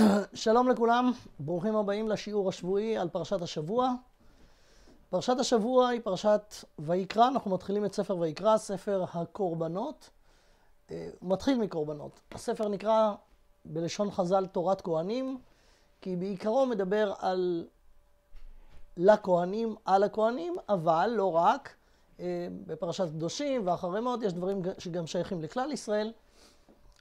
שלום לכולם, ברוכים הבאים לשיעור השבועי על פרשת השבוע. פרשת השבוע היא פרשת ויקרא, אנחנו מתחילים את ספר ויקרא, ספר הקורבנות. הוא אה, מתחיל מקורבנות. הספר נקרא בלשון חז"ל תורת כהנים, כי בעיקרו מדבר על לכהנים, על הכהנים, אבל לא רק. אה, בפרשת קדושים ואחרי מאוד יש דברים שגם שייכים לכלל ישראל.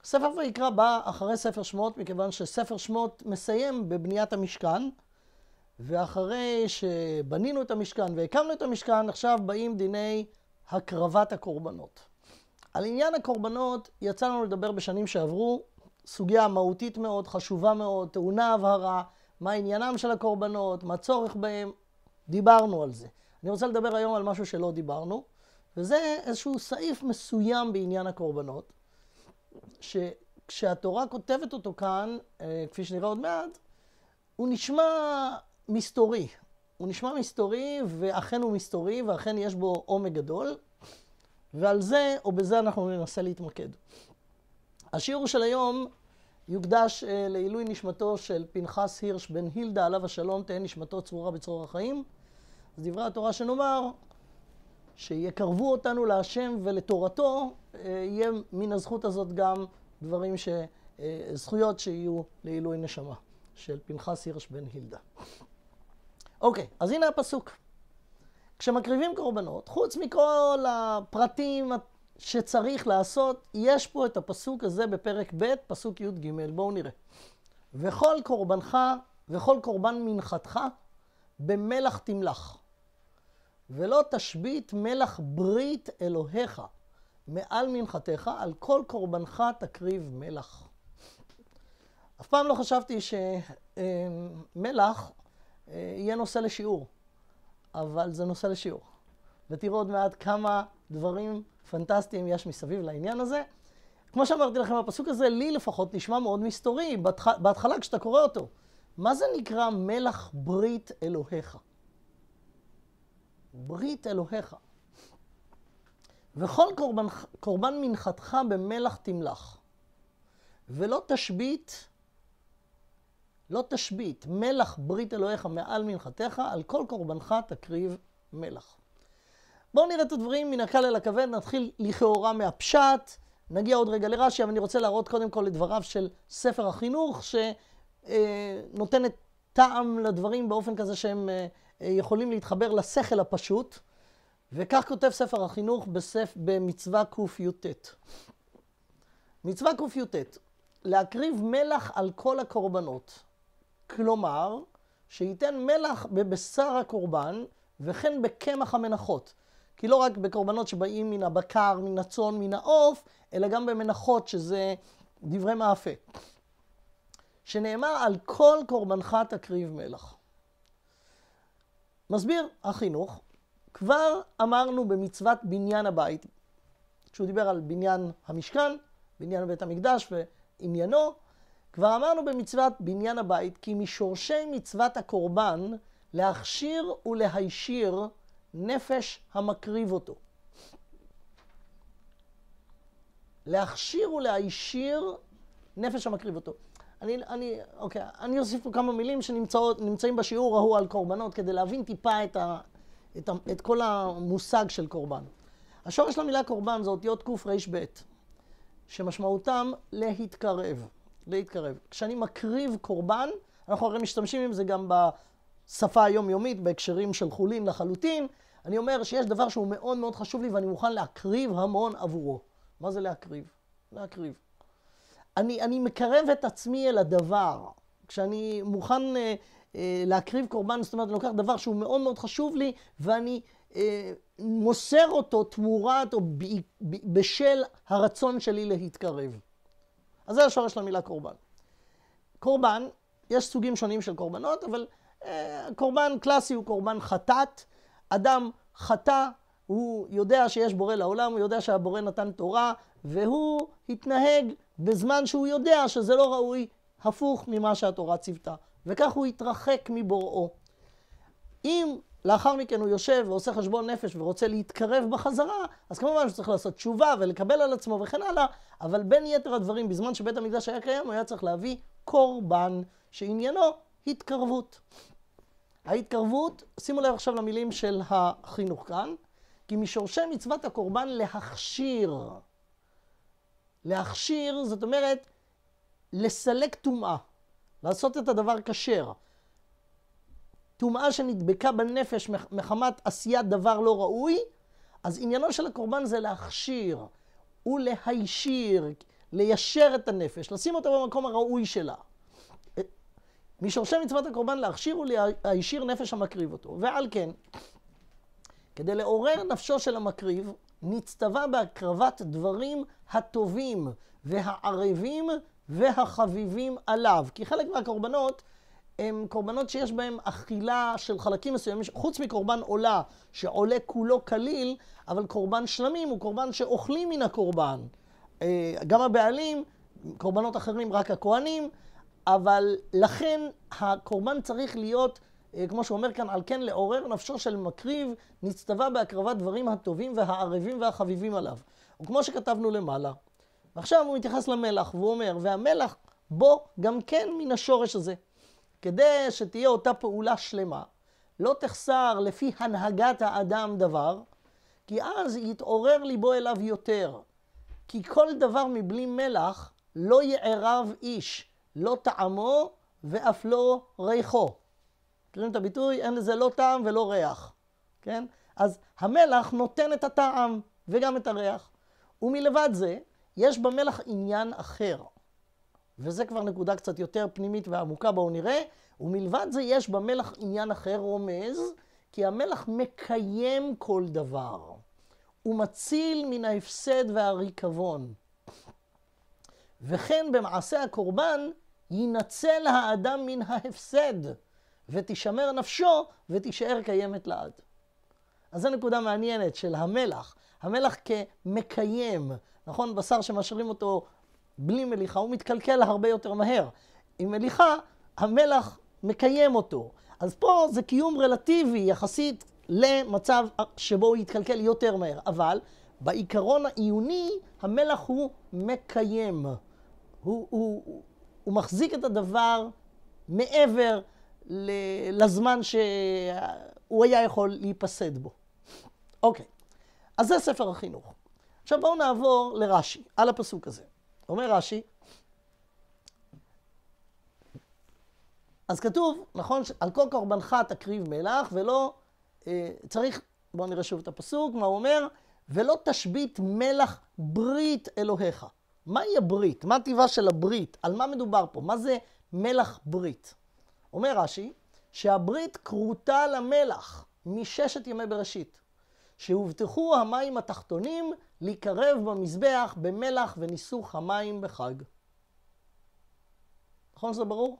ספר ויקרא בא אחרי ספר שמות, מכיוון שספר שמות מסיים בבניית המשכן, ואחרי שבנינו את המשכן והקמנו את המשכן, עכשיו באים דיני הקרבת הקורבנות. על עניין הקורבנות יצא לנו לדבר בשנים שעברו, סוגיה מהותית מאוד, חשובה מאוד, טעונה הבהרה, מה עניינם של הקורבנות, מה צורך בהם, דיברנו על זה. אני רוצה לדבר היום על משהו שלא דיברנו, וזה איזשהו סעיף מסוים בעניין הקורבנות. שכשהתורה כותבת אותו כאן, אה, כפי שנראה עוד מעט, הוא נשמע מסתורי. הוא נשמע מסתורי, ואכן הוא מסתורי, ואכן יש בו עומק גדול, ועל זה, או בזה אנחנו ננסה להתמקד. השיעור של היום יוקדש אה, לעילוי נשמתו של פנחס הירש בן הילדה, עליו השלום, תהא נשמתו צרורה בצרור החיים. אז דברי התורה שנאמר, שיקרבו אותנו להשם ולתורתו, אה, יהיה מן הזכות הזאת גם דברים ש... אה, זכויות שיהיו לעילוי נשמה של פנחס הירש בן הילדה. אוקיי, אז הנה הפסוק. כשמקריבים קורבנות, חוץ מכל הפרטים שצריך לעשות, יש פה את הפסוק הזה בפרק ב', פסוק י"ג. בואו נראה. וכל קורבנך וכל קורבן מנחתך במלח תמלח. ולא תשבית מלח ברית אלוהיך מעל מנחתך, על כל קורבנך תקריב מלח. אף פעם לא חשבתי שמלח אה, יהיה נושא לשיעור, אבל זה נושא לשיעור. ותראו עוד מעט כמה דברים פנטסטיים יש מסביב לעניין הזה. כמו שאמרתי לכם, הפסוק הזה, לי לפחות, נשמע מאוד מסתורי בהתחלה כשאתה קורא אותו. מה זה נקרא מלח ברית אלוהיך? ברית אלוהיך. וכל קורבן, קורבן מנחתך במלח תמלח. ולא תשבית, לא תשבית, מלח ברית אלוהיך מעל מנחתך, על כל קורבנך תקריב מלח. בואו נראה את הדברים מן הקל אל הכבד, נתחיל לכאורה מהפשט, נגיע עוד רגע לרש"י, אבל אני רוצה להראות קודם כל את דבריו של ספר החינוך, שנותן את טעם לדברים באופן כזה שהם אה, יכולים להתחבר לשכל הפשוט, וכך כותב ספר החינוך בספ... במצווה קי"ט. מצווה קי"ט, להקריב מלח על כל הקורבנות. כלומר, שייתן מלח בבשר הקורבן וכן בקמח המנחות. כי לא רק בקורבנות שבאים מן הבקר, מן הצאן, מן העוף, אלא גם במנחות, שזה דברי מאפה. שנאמר, על כל קורבנך תקריב מלח. מסביר החינוך, כבר אמרנו במצוות בניין הבית, כשהוא דיבר על בניין המשכן, בניין בית המקדש ועניינו, כבר אמרנו במצוות בניין הבית כי משורשי מצוות הקורבן להכשיר ולהישיר נפש המקריב אותו. להכשיר ולהישיר נפש המקריב אותו. אני, אני, אוקיי, אני אוסיף פה כמה מילים שנמצאים בשיעור ההוא על קורבנות, כדי להבין טיפה את, ה, את, ה, את כל המושג של קורבן. השורש למילה קורבן זה אותיות קרב, שמשמעותם להתקרב. להתקרב. כשאני מקריב קורבן, אנחנו הרי משתמשים עם זה גם בשפה היומיומית, בהקשרים של חולין לחלוטין. אני אומר שיש דבר שהוא מאוד מאוד חשוב לי ואני מוכן להקריב המון עבורו. מה זה להקריב? להקריב. אני, אני מקרב את עצמי אל הדבר. כשאני מוכן אה, אה, להקריב קורבן, זאת אומרת, אני לוקח דבר שהוא מאוד מאוד חשוב לי, ואני אה, מוסר אותו תמורת או ב, ב, בשל הרצון שלי להתקרב. אז זה השורש של המילה קורבן. קורבן, יש סוגים שונים של קורבנות, אבל אה, קורבן קלאסי הוא קורבן חטאת. אדם חטא, הוא יודע שיש בורא לעולם, הוא יודע שהבורא נתן תורה, והוא התנהג בזמן שהוא יודע שזה לא ראוי, הפוך ממה שהתורה ציוותה. וכך הוא התרחק מבוראו. אם לאחר מכן הוא יושב ועושה חשבון נפש ורוצה להתקרב בחזרה, אז כמובן שהוא צריך לעשות תשובה ולקבל על עצמו וכן הלאה, אבל בין יתר הדברים, בזמן שבית המקדש היה קיים, הוא היה צריך להביא קורבן, שעניינו התקרבות. ההתקרבות, שימו לב עכשיו למילים של החינוך כאן, כי משורשי מצוות הקורבן להכשיר. להכשיר, זאת אומרת, לסלק טומאה, לעשות את הדבר כשר. טומאה שנדבקה בנפש מחמת עשיית דבר לא ראוי, אז עניינו של הקורבן זה להכשיר ולהישיר, ליישר את הנפש, לשים אותה במקום הראוי שלה. משורשי מצוות הקורבן להכשיר ולהישיר נפש המקריב אותו. ועל כן, כדי לעורר נפשו של המקריב, נצטווה בהקרבת דברים הטובים והערבים והחביבים עליו. כי חלק מהקורבנות הם קורבנות שיש בהם אכילה של חלקים מסוימים, חוץ מקורבן עולה, שעולה כולו כליל, אבל קורבן שלמים הוא קורבן שאוכלים מן הקורבן. אה, גם הבעלים, קורבנות אחרים רק הכוהנים, אבל לכן הקורבן צריך להיות אה, כמו שאומר כאן, על כן לעורר נפשו של מקריב, נצטווה בהקרבת דברים הטובים והערבים והחביבים עליו. וכמו שכתבנו למעלה. ועכשיו הוא מתייחס למלח, והוא אומר, והמלח בו גם כן מן השורש הזה. כדי שתהיה אותה פעולה שלמה, לא תחסר לפי הנהגת האדם דבר, כי אז יתעורר ליבו אליו יותר. כי כל דבר מבלי מלח לא יערב איש, לא טעמו ואף לא ריחו. מכירים את הביטוי? אין לזה לא טעם ולא ריח, כן? אז המלח נותן את הטעם וגם את הריח. ומלבד זה, יש במלח עניין אחר. וזה כבר נקודה קצת יותר פנימית ועמוקה, בואו נראה. ומלבד זה יש במלח עניין אחר רומז, כי המלח מקיים כל דבר. הוא מציל מן ההפסד והריקבון. וכן במעשה הקורבן ינצל האדם מן ההפסד. ותישמר נפשו ותישאר קיימת לעד. אז זו נקודה מעניינת של המלח. המלח כמקיים, נכון? בשר שמשרים אותו בלי מליחה, הוא מתקלקל הרבה יותר מהר. עם מליחה, המלח מקיים אותו. אז פה זה קיום רלטיבי יחסית למצב שבו הוא יתקלקל יותר מהר. אבל בעיקרון העיוני, המלח הוא מקיים. הוא, הוא, הוא, הוא מחזיק את הדבר מעבר לזמן שהוא היה יכול להיפסד בו. אוקיי, אז זה ספר החינוך. עכשיו בואו נעבור לרש"י, על הפסוק הזה. אומר רש"י, אז כתוב, נכון, על כל קורבנך תקריב מלח, ולא אה, צריך, בואו נראה שוב את הפסוק, מה הוא אומר? ולא תשבית מלח ברית אלוהיך. מהי הברית? מה טיבה של הברית? על מה מדובר פה? מה זה מלח ברית? אומר רש"י, שהברית כרותה למלח מששת ימי בראשית, שהובטחו המים התחתונים להיקרב במזבח במלח וניסוך המים בחג. נכון זה ברור?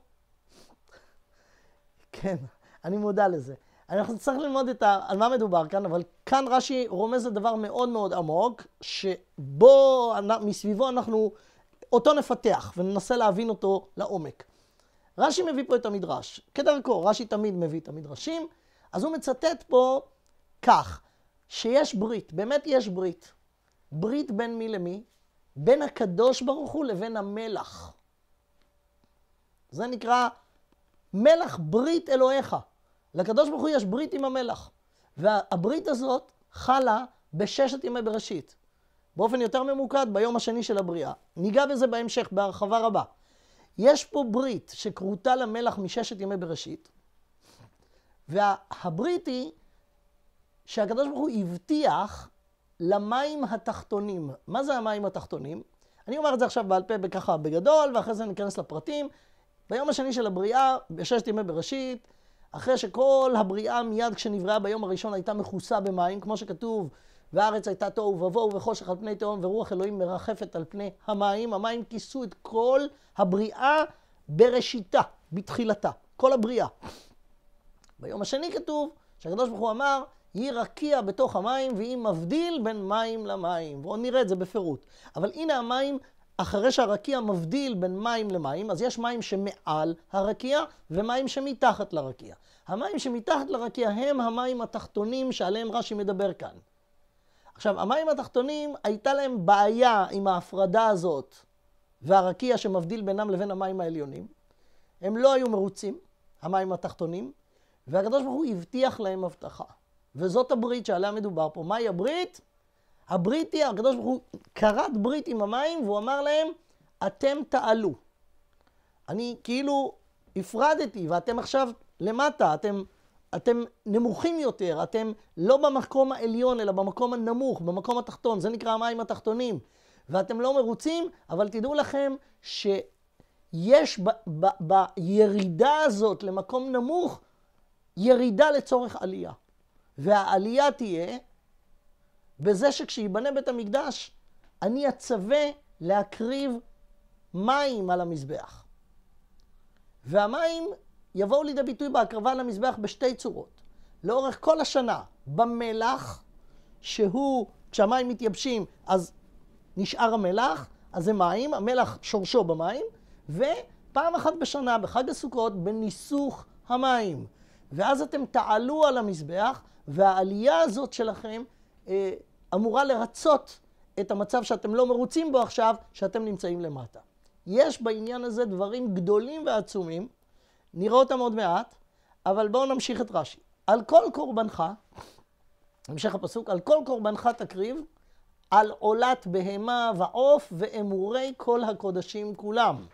כן, אני מודע לזה. אנחנו נצטרך ללמוד את ה... על מה מדובר כאן, אבל כאן רש"י רומז לדבר מאוד מאוד עמוק, שבו, מסביבו אנחנו אותו נפתח וננסה להבין אותו לעומק. רש"י מביא פה את המדרש. כדרכו, רש"י תמיד מביא את המדרשים, אז הוא מצטט פה כך, שיש ברית, באמת יש ברית. ברית בין מי למי? בין הקדוש ברוך הוא לבין המלח. זה נקרא מלח ברית אלוהיך. לקדוש ברוך הוא יש ברית עם המלח. והברית הזאת חלה בששת ימי בראשית. באופן יותר ממוקד, ביום השני של הבריאה. ניגע בזה בהמשך, בהרחבה רבה. יש פה ברית שכרותה למלח מששת ימי בראשית, והברית היא שהקדוש ברוך הוא הבטיח למים התחתונים. מה זה המים התחתונים? אני אומר את זה עכשיו בעל פה ככה בגדול, ואחרי זה ניכנס לפרטים. ביום השני של הבריאה, בששת ימי בראשית, אחרי שכל הבריאה מיד כשנבראה ביום הראשון הייתה מכוסה במים, כמו שכתוב והארץ הייתה תוהו ובוהו וחושך על פני תהום ורוח אלוהים מרחפת על פני המים. המים כיסו את כל הבריאה בראשיתה, בתחילתה, כל הבריאה. ביום השני כתוב שהקדוש ברוך הוא אמר, יהי רקיע בתוך המים ויהי מבדיל בין מים למים. ועוד נראה את זה בפירוט. אבל הנה המים, אחרי שהרקיע מבדיל בין מים למים, אז יש מים שמעל הרקיע ומים שמתחת לרקיע. המים שמתחת לרקיע הם המים התחתונים שעליהם רש"י מדבר כאן. עכשיו, המים התחתונים, הייתה להם בעיה עם ההפרדה הזאת והרקיע שמבדיל בינם לבין המים העליונים. הם לא היו מרוצים, המים התחתונים, והקדוש ברוך הוא הבטיח להם הבטחה. וזאת הברית שעליה מדובר פה. מהי הברית? הברית היא, הקדוש ברוך הוא כרת ברית עם המים, והוא אמר להם, אתם תעלו. אני כאילו הפרדתי, ואתם עכשיו למטה, אתם אתם נמוכים יותר, אתם לא במקום העליון, אלא במקום הנמוך, במקום התחתון, זה נקרא המים התחתונים. ואתם לא מרוצים, אבל תדעו לכם שיש ב- ב- בירידה הזאת למקום נמוך, ירידה לצורך עלייה. והעלייה תהיה בזה שכשייבנה בית המקדש, אני אצווה להקריב מים על המזבח. והמים יבואו לידי ביטוי בהקרבה למזבח בשתי צורות. לאורך כל השנה, במלח, שהוא, כשהמים מתייבשים, אז נשאר המלח, אז זה מים, המלח שורשו במים, ופעם אחת בשנה, בחג הסוכות, בניסוך המים. ואז אתם תעלו על המזבח, והעלייה הזאת שלכם אה, אמורה לרצות את המצב שאתם לא מרוצים בו עכשיו, שאתם נמצאים למטה. יש בעניין הזה דברים גדולים ועצומים. נראה אותם עוד מעט, אבל בואו נמשיך את רש"י. על כל קורבנך, המשך הפסוק, על כל קורבנך תקריב, על עולת בהמה ועוף ואמורי כל הקודשים כולם.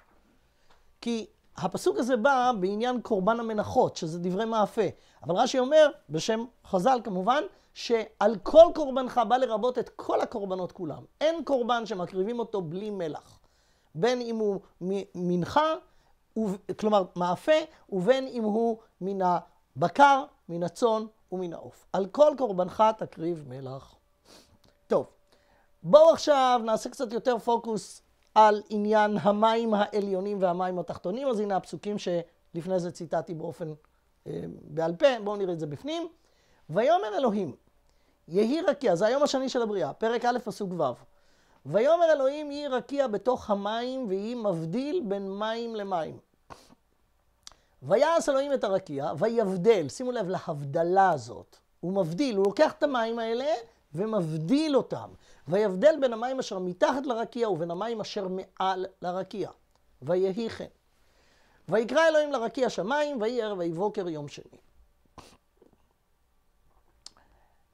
כי הפסוק הזה בא בעניין קורבן המנחות, שזה דברי מאפה. אבל רש"י אומר, בשם חז"ל כמובן, שעל כל קורבנך בא לרבות את כל הקורבנות כולם. אין קורבן שמקריבים אותו בלי מלח. בין אם הוא מנחה כלומר מאפה, ובין אם הוא מן הבקר, מן הצאן ומן העוף. על כל קורבנך תקריב מלח. טוב, בואו עכשיו נעשה קצת יותר פוקוס על עניין המים העליונים והמים התחתונים, אז הנה הפסוקים שלפני זה ציטטתי באופן אה, בעל פה, בואו נראה את זה בפנים. ויאמר אלוהים, יהי רקיע, זה היום השני של הבריאה, פרק א', פסוק ו'. ויאמר אלוהים יהי רקיע בתוך המים, ויהי מבדיל בין מים למים. ויעש אלוהים את הרקיע, ויבדל, שימו לב להבדלה הזאת. הוא מבדיל, הוא לוקח את המים האלה ומבדיל אותם. ויבדל בין המים אשר מתחת לרקיע ובין המים אשר מעל לרקיע. ויהי כן. ויקרא אלוהים לרקיע שמיים, ויהי ערב ויהי בוקר יום שני.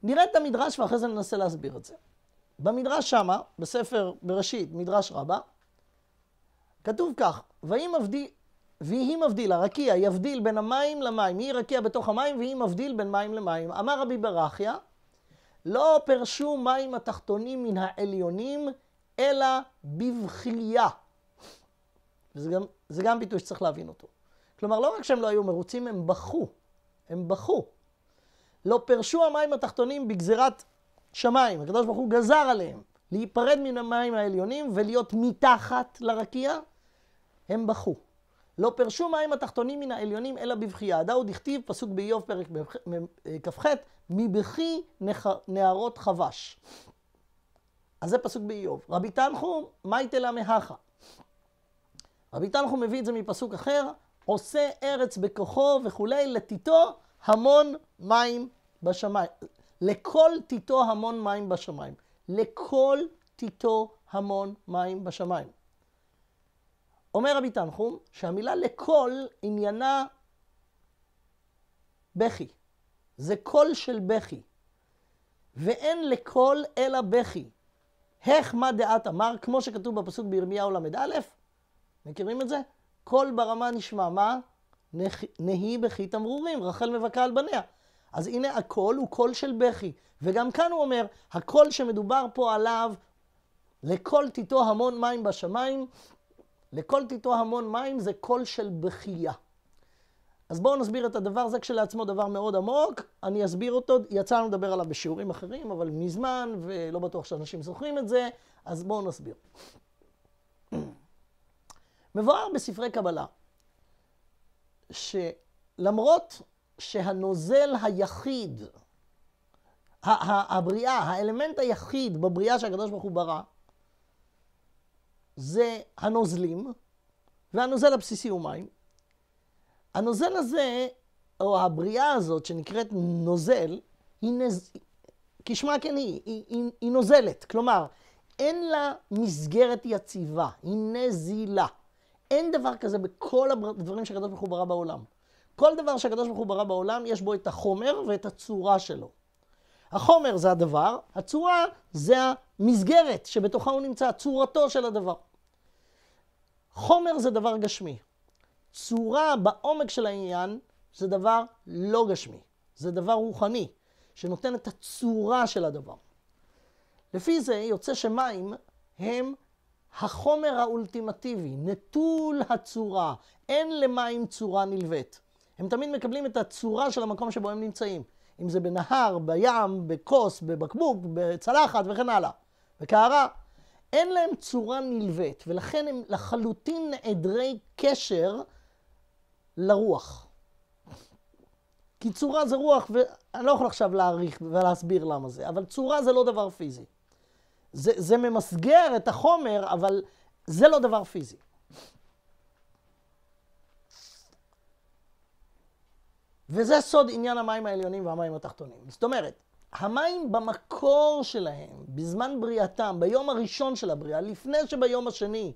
נראה את המדרש ואחרי זה ננסה להסביר את זה. במדרש שמה, בספר בראשית, מדרש רבה, כתוב כך, ויהי מבדיל, והיא מבדילה, רקיע, יבדיל בין המים למים, היא רקיע בתוך המים והיא מבדיל בין מים למים. אמר רבי ברכיה, לא פרשו מים התחתונים מן העליונים, אלא בבכייה. וזה גם, זה גם ביטוי שצריך להבין אותו. כלומר, לא רק שהם לא היו מרוצים, הם בכו. הם בכו. לא פרשו המים התחתונים בגזירת שמיים. הקדוש ברוך הוא גזר עליהם להיפרד מן המים העליונים ולהיות מתחת לרקיע. הם בכו. לא פרשו מים התחתונים מן העליונים אלא בבכי יעדהו דכתיב, פסוק באיוב פרק כ"ח, מבכי נערות חבש. אז זה פסוק באיוב. רבי תנחום, מייטלה מהכה. רבי תנחום מביא את זה מפסוק אחר, עושה ארץ בכוחו וכולי, לתיתו המון מים בשמיים. לכל תיתו המון מים בשמיים. לכל תיתו המון מים בשמיים. אומר רבי תנחום שהמילה לכל עניינה בכי. זה קול של בכי. ואין לכל אלא בכי. הך מה דעת אמר, כמו שכתוב בפסוק בירמיהו ל"א, מכירים את זה? קול ברמה נשמע מה? נהי בכי תמרורים, רחל מבכה על בניה. אז הנה הקול הוא קול של בכי. וגם כאן הוא אומר, הקול שמדובר פה עליו, לכל תיתו המון מים בשמיים, לכל תיתו המון מים זה קול של בכייה. אז בואו נסביר את הדבר, זה כשלעצמו דבר מאוד עמוק, אני אסביר אותו, יצא לנו לדבר עליו בשיעורים אחרים, אבל מזמן, ולא בטוח שאנשים זוכרים את זה, אז בואו נסביר. מבואר בספרי קבלה, שלמרות שהנוזל היחיד, הבריאה, האלמנט היחיד בבריאה שהקדוש ברוך הוא ברא, זה הנוזלים, והנוזל הבסיסי הוא מים. הנוזל הזה, או הבריאה הזאת שנקראת נוזל, היא נז... כשמה כן היא, היא, היא, היא נוזלת. כלומר, אין לה מסגרת יציבה, היא נזילה. אין דבר כזה בכל הדברים שהקדוש ברוך הוא ברא בעולם. כל דבר שהקדוש ברוך הוא ברא בעולם, יש בו את החומר ואת הצורה שלו. החומר זה הדבר, הצורה זה המסגרת שבתוכה הוא נמצא, צורתו של הדבר. חומר זה דבר גשמי. צורה בעומק של העניין זה דבר לא גשמי, זה דבר רוחני, שנותן את הצורה של הדבר. לפי זה יוצא שמים הם החומר האולטימטיבי, נטול הצורה, אין למים צורה נלווית. הם תמיד מקבלים את הצורה של המקום שבו הם נמצאים. אם זה בנהר, בים, בכוס, בבקבוק, בצלחת וכן הלאה, בקערה. אין להם צורה נלווית, ולכן הם לחלוטין נעדרי קשר לרוח. כי צורה זה רוח, ואני לא יכול עכשיו להעריך ולהסביר למה זה, אבל צורה זה לא דבר פיזי. זה, זה ממסגר את החומר, אבל זה לא דבר פיזי. וזה סוד עניין המים העליונים והמים התחתונים. זאת אומרת, המים במקור שלהם, בזמן בריאתם, ביום הראשון של הבריאה, לפני שביום השני,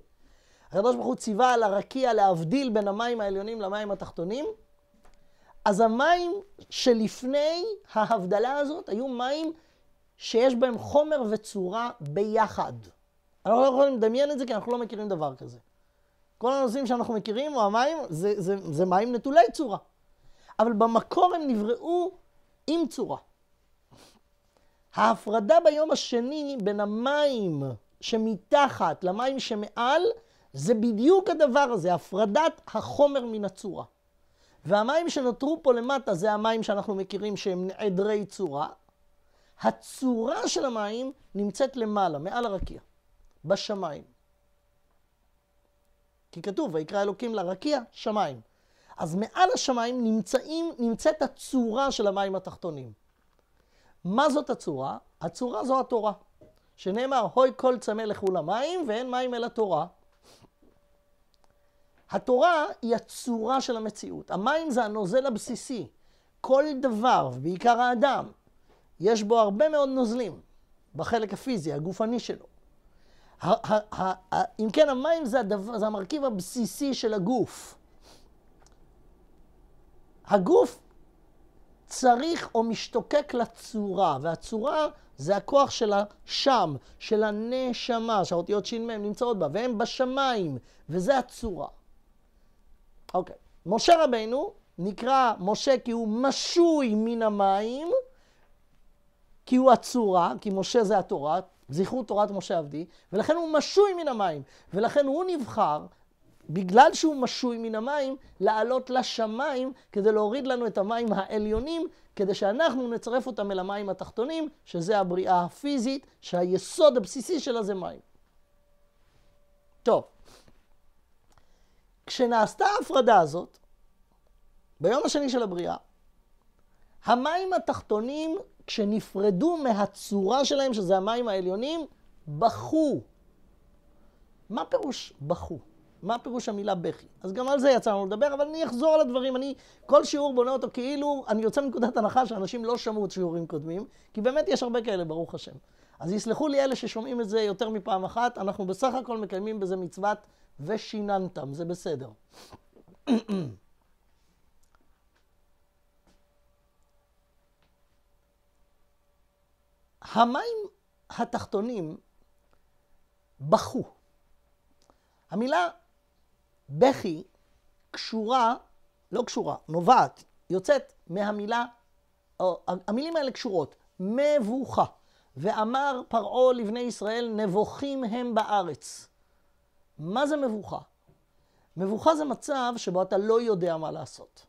הקדוש ברוך הוא ציווה על הרקיע להבדיל בין המים העליונים למים התחתונים, אז המים שלפני ההבדלה הזאת היו מים שיש בהם חומר וצורה ביחד. אנחנו לא יכולים לדמיין את זה כי אנחנו לא מכירים דבר כזה. כל הנושאים שאנחנו מכירים, או המים, זה, זה, זה מים נטולי צורה. אבל במקור הם נבראו עם צורה. ההפרדה ביום השני בין המים שמתחת למים שמעל, זה בדיוק הדבר הזה, הפרדת החומר מן הצורה. והמים שנותרו פה למטה זה המים שאנחנו מכירים שהם נעדרי צורה. הצורה של המים נמצאת למעלה, מעל הרקיע, בשמיים. כי כתוב, ויקרא אלוקים לרקיע, שמיים. אז מעל השמיים נמצאים, נמצאת הצורה של המים התחתונים. מה זאת הצורה? הצורה זו התורה. שנאמר, הוי כל צמא לכו למים ואין מים אלא תורה. התורה היא הצורה של המציאות. המים זה הנוזל הבסיסי. כל דבר, ובעיקר האדם, יש בו הרבה מאוד נוזלים בחלק הפיזי, הגופני שלו. אם כן, המים זה, הדבר, זה המרכיב הבסיסי של הגוף. הגוף צריך או משתוקק לצורה, והצורה זה הכוח של השם, של הנשמה, שהאותיות ש"מ נמצאות בה, והם בשמיים, וזה הצורה. אוקיי, משה רבנו נקרא משה כי הוא משוי מן המים, כי הוא הצורה, כי משה זה התורה, זכרו תורת משה עבדי, ולכן הוא משוי מן המים, ולכן הוא נבחר בגלל שהוא משוי מן המים, לעלות לשמיים כדי להוריד לנו את המים העליונים, כדי שאנחנו נצרף אותם אל המים התחתונים, שזה הבריאה הפיזית, שהיסוד הבסיסי שלה זה מים. טוב, כשנעשתה ההפרדה הזאת, ביום השני של הבריאה, המים התחתונים, כשנפרדו מהצורה שלהם, שזה המים העליונים, בכו. מה פירוש בכו? מה פירוש המילה בכי? אז גם על זה יצא לנו לדבר, אבל אני אחזור על הדברים. אני כל שיעור בונה אותו כאילו, אני יוצא מנקודת הנחה שאנשים לא שמעו את שיעורים קודמים, כי באמת יש הרבה כאלה, ברוך השם. אז יסלחו לי אלה ששומעים את זה יותר מפעם אחת, אנחנו בסך הכל מקיימים בזה מצוות ושיננתם, זה בסדר. המים התחתונים בכו. המילה בכי קשורה, לא קשורה, נובעת, יוצאת מהמילה, או, המילים האלה קשורות, מבוכה. ואמר פרעה לבני ישראל, נבוכים הם בארץ. מה זה מבוכה? מבוכה זה מצב שבו אתה לא יודע מה לעשות.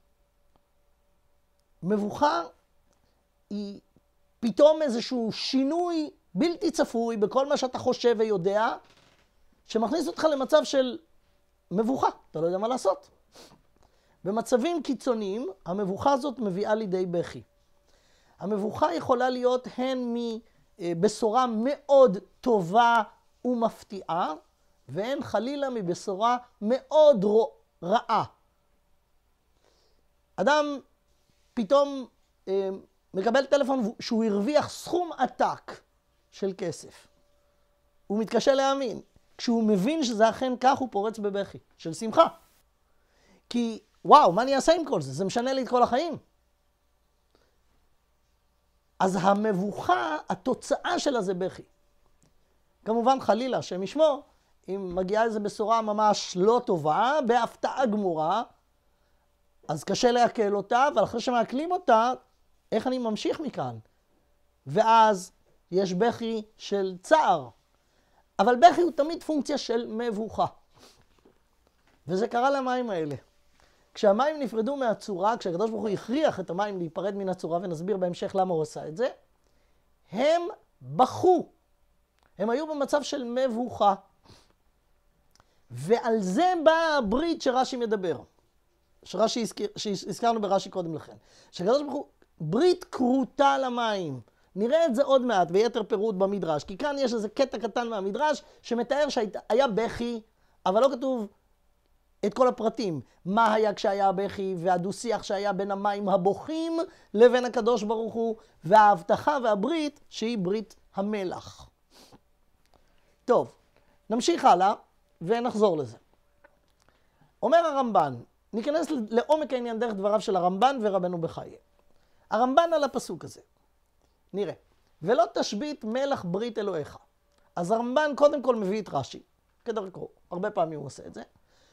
מבוכה היא פתאום איזשהו שינוי בלתי צפוי בכל מה שאתה חושב ויודע, שמכניס אותך למצב של מבוכה, אתה לא יודע מה לעשות. במצבים קיצוניים, המבוכה הזאת מביאה לידי בכי. המבוכה יכולה להיות הן מבשורה אה, מאוד טובה ומפתיעה, והן חלילה מבשורה מאוד רעה. אדם פתאום אה, מקבל טלפון שהוא הרוויח סכום עתק של כסף. הוא מתקשה להאמין. כשהוא מבין שזה אכן כך, הוא פורץ בבכי, של שמחה. כי, וואו, מה אני אעשה עם כל זה? זה משנה לי את כל החיים. אז המבוכה, התוצאה שלה זה בכי. כמובן, חלילה, השם ישמור, אם מגיעה איזו בשורה ממש לא טובה, בהפתעה גמורה, אז קשה לעכל אותה, אבל אחרי שמעכלים אותה, איך אני ממשיך מכאן? ואז יש בכי של צער. אבל בכי הוא תמיד פונקציה של מבוכה. וזה קרה למים האלה. כשהמים נפרדו מהצורה, כשהקדוש ברוך הוא הכריח את המים להיפרד מן הצורה, ונסביר בהמשך למה הוא עשה את זה, הם בכו. הם היו במצב של מבוכה. ועל זה באה הברית שרש"י מדבר. שרש"י הזכיר, שהזכרנו ברש"י קודם לכן. שהקדוש ברוך הוא, ברית כרותה למים. נראה את זה עוד מעט ביתר פירוט במדרש, כי כאן יש איזה קטע קטן מהמדרש שמתאר שהיה בכי, אבל לא כתוב את כל הפרטים. מה היה כשהיה הבכי, והדו-שיח שהיה בין המים הבוכים לבין הקדוש ברוך הוא, וההבטחה והברית שהיא ברית המלח. טוב, נמשיך הלאה ונחזור לזה. אומר הרמב"ן, ניכנס לעומק העניין דרך דבריו של הרמב"ן ורבנו בחיי. הרמב"ן על הפסוק הזה. נראה. ולא תשבית מלח ברית אלוהיך. אז הרמב"ן קודם כל מביא את רש"י, כדרכו, הרבה פעמים הוא עושה את זה,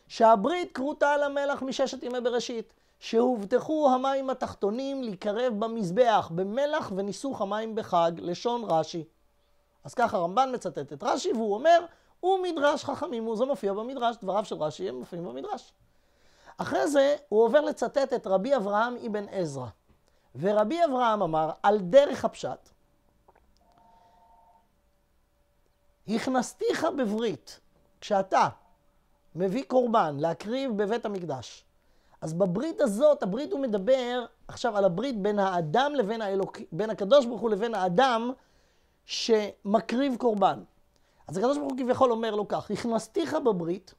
שהברית כרותה על המלח מששת ימי בראשית, שהובטחו המים התחתונים להיקרב במזבח, במלח וניסוך המים בחג, לשון רש"י. אז ככה הרמב"ן מצטט את רש"י, והוא אומר, הוא מדרש חכמים, זה מופיע במדרש, דבריו של רש"י הם מופיעים במדרש. אחרי זה הוא עובר לצטט את רבי אברהם אבן עזרא. ורבי אברהם אמר, על דרך הפשט, הכנסתיך בברית, כשאתה מביא קורבן להקריב בבית המקדש, אז בברית הזאת, הברית הוא מדבר עכשיו על הברית בין האדם לבין האלוק... בין הקדוש ברוך הוא לבין האדם שמקריב קורבן. אז הקדוש ברוך הוא כביכול אומר לו כך, הכנסתיך בברית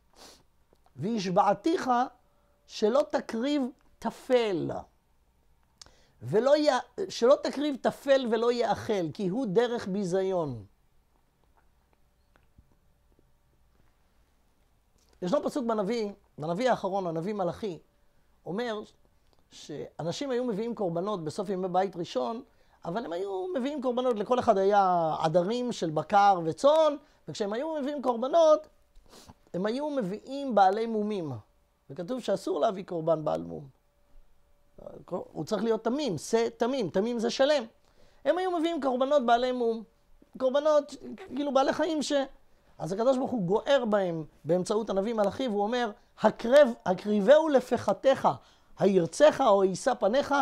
והשבעתיך שלא תקריב תפל. ולא י... שלא תקריב תפל ולא יאכל, כי הוא דרך ביזיון. ישנו פסוק בנביא, בנביא האחרון, הנביא מלאכי, אומר שאנשים היו מביאים קורבנות בסוף ימי בית ראשון, אבל הם היו מביאים קורבנות, לכל אחד היה עדרים של בקר וצאן, וכשהם היו מביאים קורבנות, הם היו מביאים בעלי מומים. וכתוב שאסור להביא קורבן בעל מום. הוא צריך להיות תמים, שא תמים, תמים זה שלם. הם היו מביאים קורבנות בעלי מום, קורבנות, כאילו בעלי חיים ש... אז הקדוש ברוך הוא גוער בהם באמצעות הנביא מלאכי, והוא אומר, הקרב, הקריבהו לפחתך, הירצך או יישא פניך.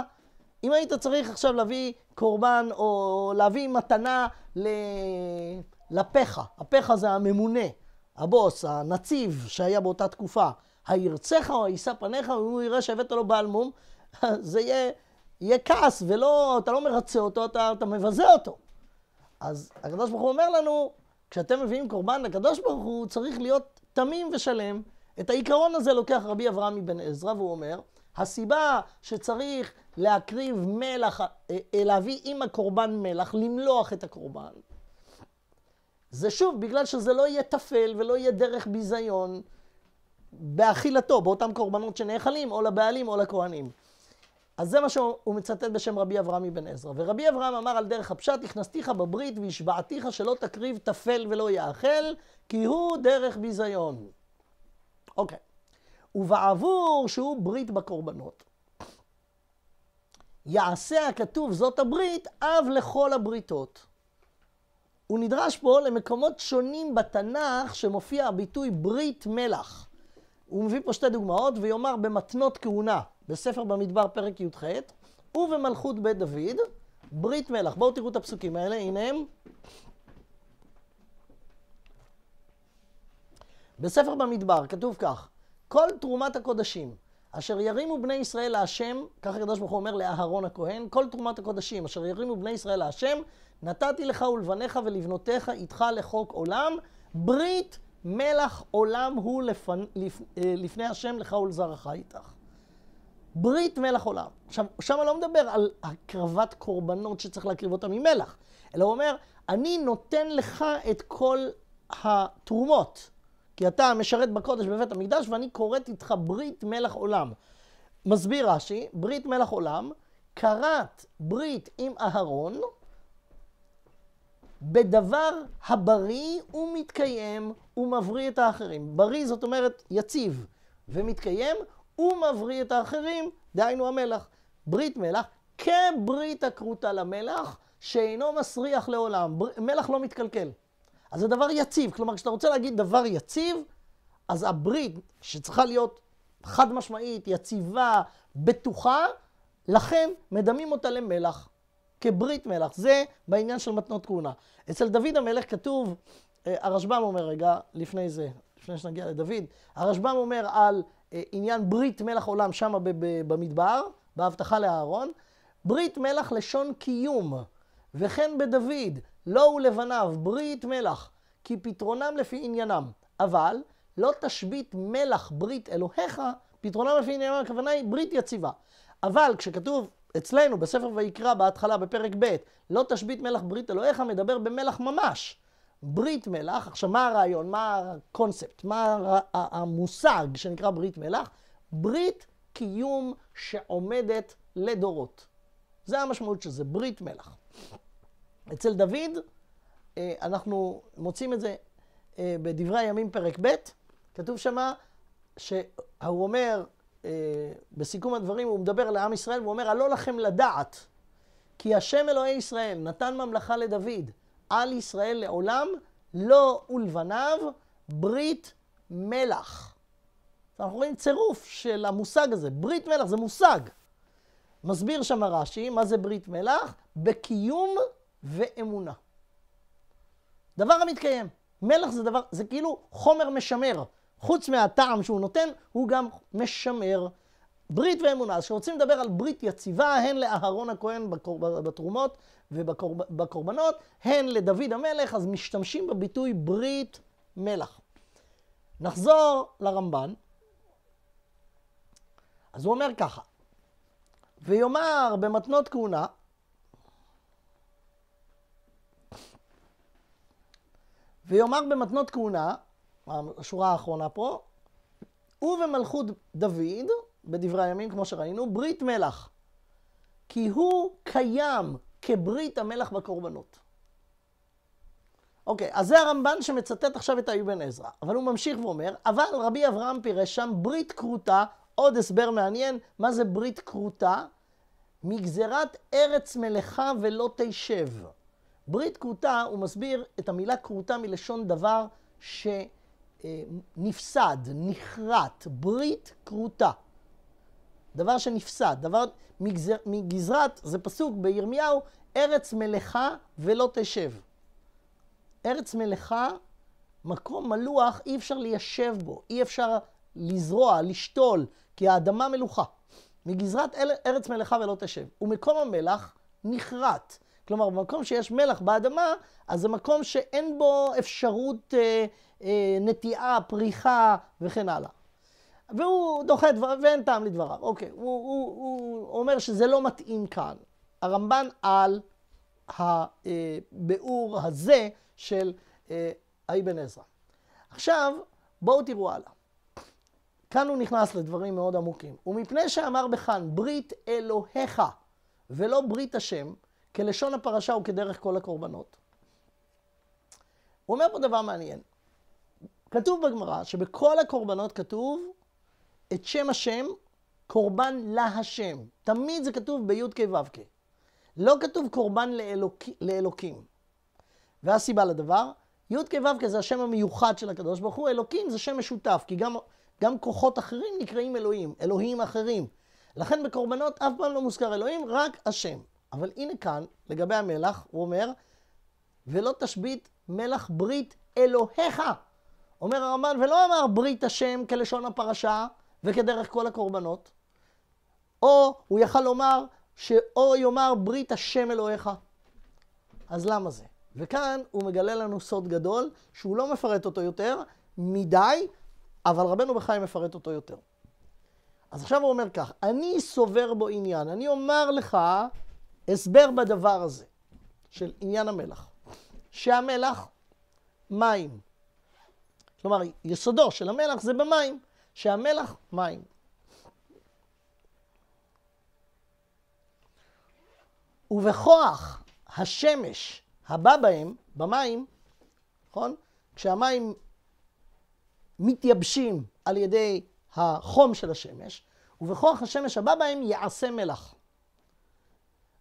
אם היית צריך עכשיו להביא קורבן או להביא מתנה ל... לפחה, הפחה זה הממונה, הבוס, הנציב שהיה באותה תקופה, הירצך או יישא פניך, והוא יראה שהבאת לו בעל מום, זה יהיה, יהיה כעס, ולא, אתה לא מרצה אותו, אתה, אתה מבזה אותו. אז הקדוש ברוך הוא אומר לנו, כשאתם מביאים קורבן לקדוש ברוך הוא, צריך להיות תמים ושלם. את העיקרון הזה לוקח רבי אברהם מבן עזרא, והוא אומר, הסיבה שצריך להקריב מלח, אה, אה, להביא עם הקורבן מלח, למלוח את הקורבן, זה שוב בגלל שזה לא יהיה טפל ולא יהיה דרך ביזיון באכילתו, באותם קורבנות שנאכלים, או לבעלים או לכהנים. אז זה מה שהוא מצטט בשם רבי אברהם אבן עזרא. ורבי אברהם אמר על דרך הפשט, הכנסתיך בברית והשבעתיך שלא תקריב תפל ולא יאכל, כי הוא דרך ביזיון. אוקיי. ובעבור שהוא ברית בקורבנות. יעשה הכתוב זאת הברית, אב לכל הבריתות. הוא נדרש פה למקומות שונים בתנ"ך שמופיע הביטוי ברית מלח. הוא מביא פה שתי דוגמאות ויאמר במתנות כהונה. בספר במדבר פרק י"ח, ובמלכות בית דוד, ברית מלח. בואו תראו את הפסוקים האלה, הנה הם. בספר במדבר כתוב כך, כל תרומת הקודשים אשר ירימו בני ישראל להשם, כך הקדוש ברוך הוא אומר לאהרון הכהן, כל תרומת הקודשים אשר ירימו בני ישראל להשם, נתתי לך ולבניך ולבנותיך איתך לחוק עולם, ברית מלח עולם הוא לפני, אה, לפני השם לך ולזרעך איתך. ברית מלח עולם. עכשיו, שם לא מדבר על הקרבת קורבנות שצריך להקריב אותה ממלח, אלא הוא אומר, אני נותן לך את כל התרומות, כי אתה משרת בקודש בבית המקדש ואני כורת איתך ברית מלח עולם. מסביר רש"י, ברית מלח עולם, כרת ברית עם אהרון בדבר הבריא ומתקיים ומבריא את האחרים. בריא זאת אומרת יציב ומתקיים הוא מבריא את האחרים, דהיינו המלח. ברית מלח כברית הכרותה למלח, שאינו מסריח לעולם. בר... מלח לא מתקלקל. אז זה דבר יציב. כלומר, כשאתה רוצה להגיד דבר יציב, אז הברית שצריכה להיות חד משמעית, יציבה, בטוחה, לכן מדמים אותה למלח, כברית מלח. זה בעניין של מתנות כהונה. אצל דוד המלך כתוב, אה, הרשב"ם אומר, רגע, לפני זה, לפני שנגיע לדוד, הרשב"ם אומר על אה, עניין ברית מלח עולם שם במדבר, בהבטחה לאהרון. ברית מלח לשון קיום, וכן בדוד, לא הוא לבניו, ברית מלח, כי פתרונם לפי עניינם. אבל לא תשבית מלח ברית אלוהיך, פתרונם לפי עניינם, הכוונה היא ברית יציבה. אבל כשכתוב אצלנו בספר ויקרא בהתחלה בפרק ב', לא תשבית מלח ברית אלוהיך, מדבר במלח ממש. ברית מלח, עכשיו מה הרעיון, מה הקונספט, מה המושג שנקרא ברית מלח? ברית קיום שעומדת לדורות. זה המשמעות של זה, ברית מלח. אצל דוד, אה, אנחנו מוצאים את זה אה, בדברי הימים פרק ב', כתוב שמה שהוא אומר, אה, בסיכום הדברים הוא מדבר לעם ישראל, והוא אומר, הלא לכם לדעת, כי השם אלוהי ישראל נתן ממלכה לדוד. על ישראל לעולם, לא ולבניו, ברית מלח. אנחנו רואים צירוף של המושג הזה, ברית מלח זה מושג. מסביר שם הרש"י, מה זה ברית מלח? בקיום ואמונה. דבר המתקיים. מלח זה דבר, זה כאילו חומר משמר. חוץ מהטעם שהוא נותן, הוא גם משמר. ברית ואמונה. אז כשרוצים לדבר על ברית יציבה, הן לאהרון הכהן בתרומות, ובקורבנות, הן לדוד המלך, אז משתמשים בביטוי ברית מלח. נחזור לרמב"ן. אז הוא אומר ככה, ויאמר במתנות כהונה, ויאמר במתנות כהונה, השורה האחרונה פה, ובמלכות דוד, בדברי הימים, כמו שראינו, ברית מלח. כי הוא קיים כברית המלח בקורבנות. אוקיי, אז זה הרמב"ן שמצטט עכשיו את האיבן עזרא, אבל הוא ממשיך ואומר, אבל רבי אברהם פירש שם ברית כרותה, עוד הסבר מעניין, מה זה ברית כרותה? מגזרת ארץ מלאכה ולא תשב. ברית כרותה, הוא מסביר את המילה כרותה מלשון דבר שנפסד, נכרת, ברית כרותה. דבר שנפסד, דבר מגזר, מגזרת, זה פסוק בירמיהו, ארץ מלאכה ולא תשב. ארץ מלאכה, מקום מלוח, אי אפשר ליישב בו, אי אפשר לזרוע, לשתול, כי האדמה מלוכה. מגזרת אל, ארץ מלאכה ולא תשב. ומקום המלח נכרת. כלומר, במקום שיש מלח באדמה, אז זה מקום שאין בו אפשרות אה, אה, נטיעה, פריחה וכן הלאה. והוא דוחה דבר, ואין טעם לדבריו. אוקיי, הוא, הוא, הוא אומר שזה לא מתאים כאן. הרמב"ן על הביאור אה, הזה של אבן אה, עזרא. עכשיו, בואו תראו הלאה. כאן הוא נכנס לדברים מאוד עמוקים. ומפני שאמר בכאן, ברית אלוהיך ולא ברית השם, כלשון הפרשה וכדרך כל הקורבנות, הוא אומר פה דבר מעניין. כתוב בגמרא שבכל הקורבנות כתוב את שם השם, קורבן להשם. תמיד זה כתוב בי"ו ו"ק. לא כתוב קורבן לאלוק, לאלוקים. והסיבה לדבר, י"ק ו"ק זה השם המיוחד של הקדוש ברוך הוא, אלוקים זה שם משותף, כי גם, גם כוחות אחרים נקראים אלוהים, אלוהים אחרים. לכן בקורבנות אף פעם לא מוזכר אלוהים, רק השם. אבל הנה כאן, לגבי המלח, הוא אומר, ולא תשבית מלח ברית אלוהיך. אומר הרמב"ן, ולא אמר ברית השם כלשון הפרשה, וכדרך כל הקורבנות, או הוא יכל לומר, שאו יאמר ברית השם אלוהיך. אז למה זה? וכאן הוא מגלה לנו סוד גדול, שהוא לא מפרט אותו יותר, מדי, אבל רבנו בחיים מפרט אותו יותר. אז עכשיו הוא אומר כך, אני סובר בו עניין, אני אומר לך הסבר בדבר הזה, של עניין המלח. שהמלח, מים. כלומר, יסודו של המלח זה במים. שהמלח מים. ובכוח השמש הבא בהם, במים, נכון? כשהמים מתייבשים על ידי החום של השמש, ובכוח השמש הבא בהם יעשה מלח.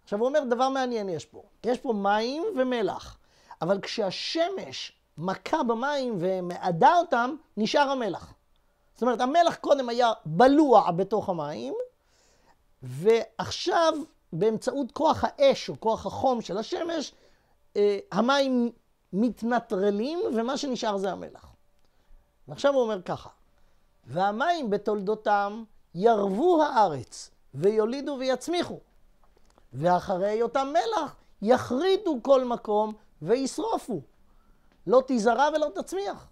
עכשיו הוא אומר דבר מעניין יש פה, יש פה מים ומלח, אבל כשהשמש מכה במים ומאדה אותם, נשאר המלח. זאת אומרת, המלח קודם היה בלוע בתוך המים, ועכשיו באמצעות כוח האש או כוח החום של השמש, אה, המים מתנטרלים ומה שנשאר זה המלח. ועכשיו הוא אומר ככה, והמים בתולדותם ירבו הארץ ויולידו ויצמיחו, ואחרי אותם מלח יחריטו כל מקום וישרופו, לא תזרע ולא תצמיח.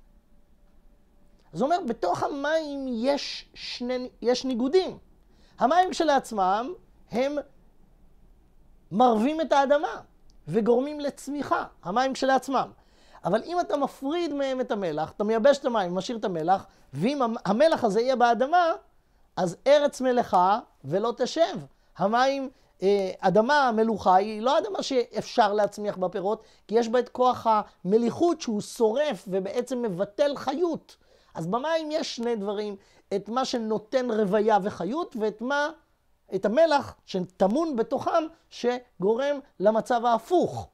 אז הוא אומר, בתוך המים יש, שני, יש ניגודים. המים כשלעצמם הם מרבים את האדמה וגורמים לצמיחה, המים כשלעצמם. אבל אם אתה מפריד מהם את המלח, אתה מייבש את המים משאיר את המלח, ואם המלח הזה יהיה באדמה, אז ארץ מלחה ולא תשב. המים, אה, אדמה, מלוכה, היא לא אדמה שאפשר להצמיח בה פירות, כי יש בה את כוח המליחות שהוא שורף ובעצם מבטל חיות. אז במים יש שני דברים, את מה שנותן רוויה וחיות, ואת מה, את המלח שטמון בתוכם, שגורם למצב ההפוך.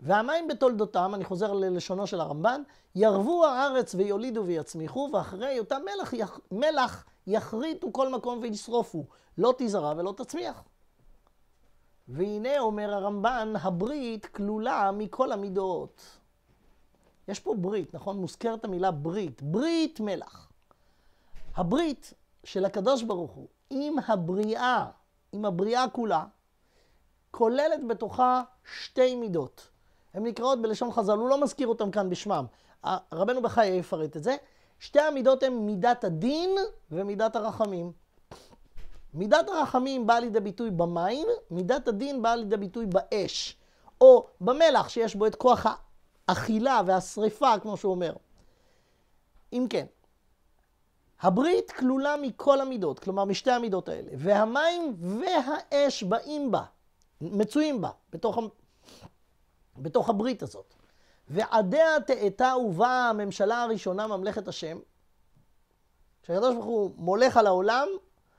והמים בתולדותם, אני חוזר ללשונו של הרמב"ן, ירבו הארץ ויולידו ויצמיחו, ואחרי היותם מלח, יח, מלח יחריטו כל מקום וישרופו, לא תזרע ולא תצמיח. והנה אומר הרמב"ן, הברית כלולה מכל המידות. יש פה ברית, נכון? מוזכרת המילה ברית. ברית מלח. הברית של הקדוש ברוך הוא עם הבריאה, עם הבריאה כולה, כוללת בתוכה שתי מידות. הן נקראות בלשון חז"ל, הוא לא מזכיר אותן כאן בשמם. רבנו בחיי יפרט את זה. שתי המידות הן מידת הדין ומידת הרחמים. מידת הרחמים באה לידי ביטוי במים, מידת הדין באה לידי ביטוי באש. או במלח שיש בו את כוח האכילה והשריפה, כמו שהוא אומר. אם כן, הברית כלולה מכל המידות, כלומר משתי המידות האלה, והמים והאש באים בה, מצויים בה, בתוך, בתוך הברית הזאת. ועדיה תאתה ובאה הממשלה הראשונה, ממלכת השם. כשהקדוש ברוך הוא מולך על העולם,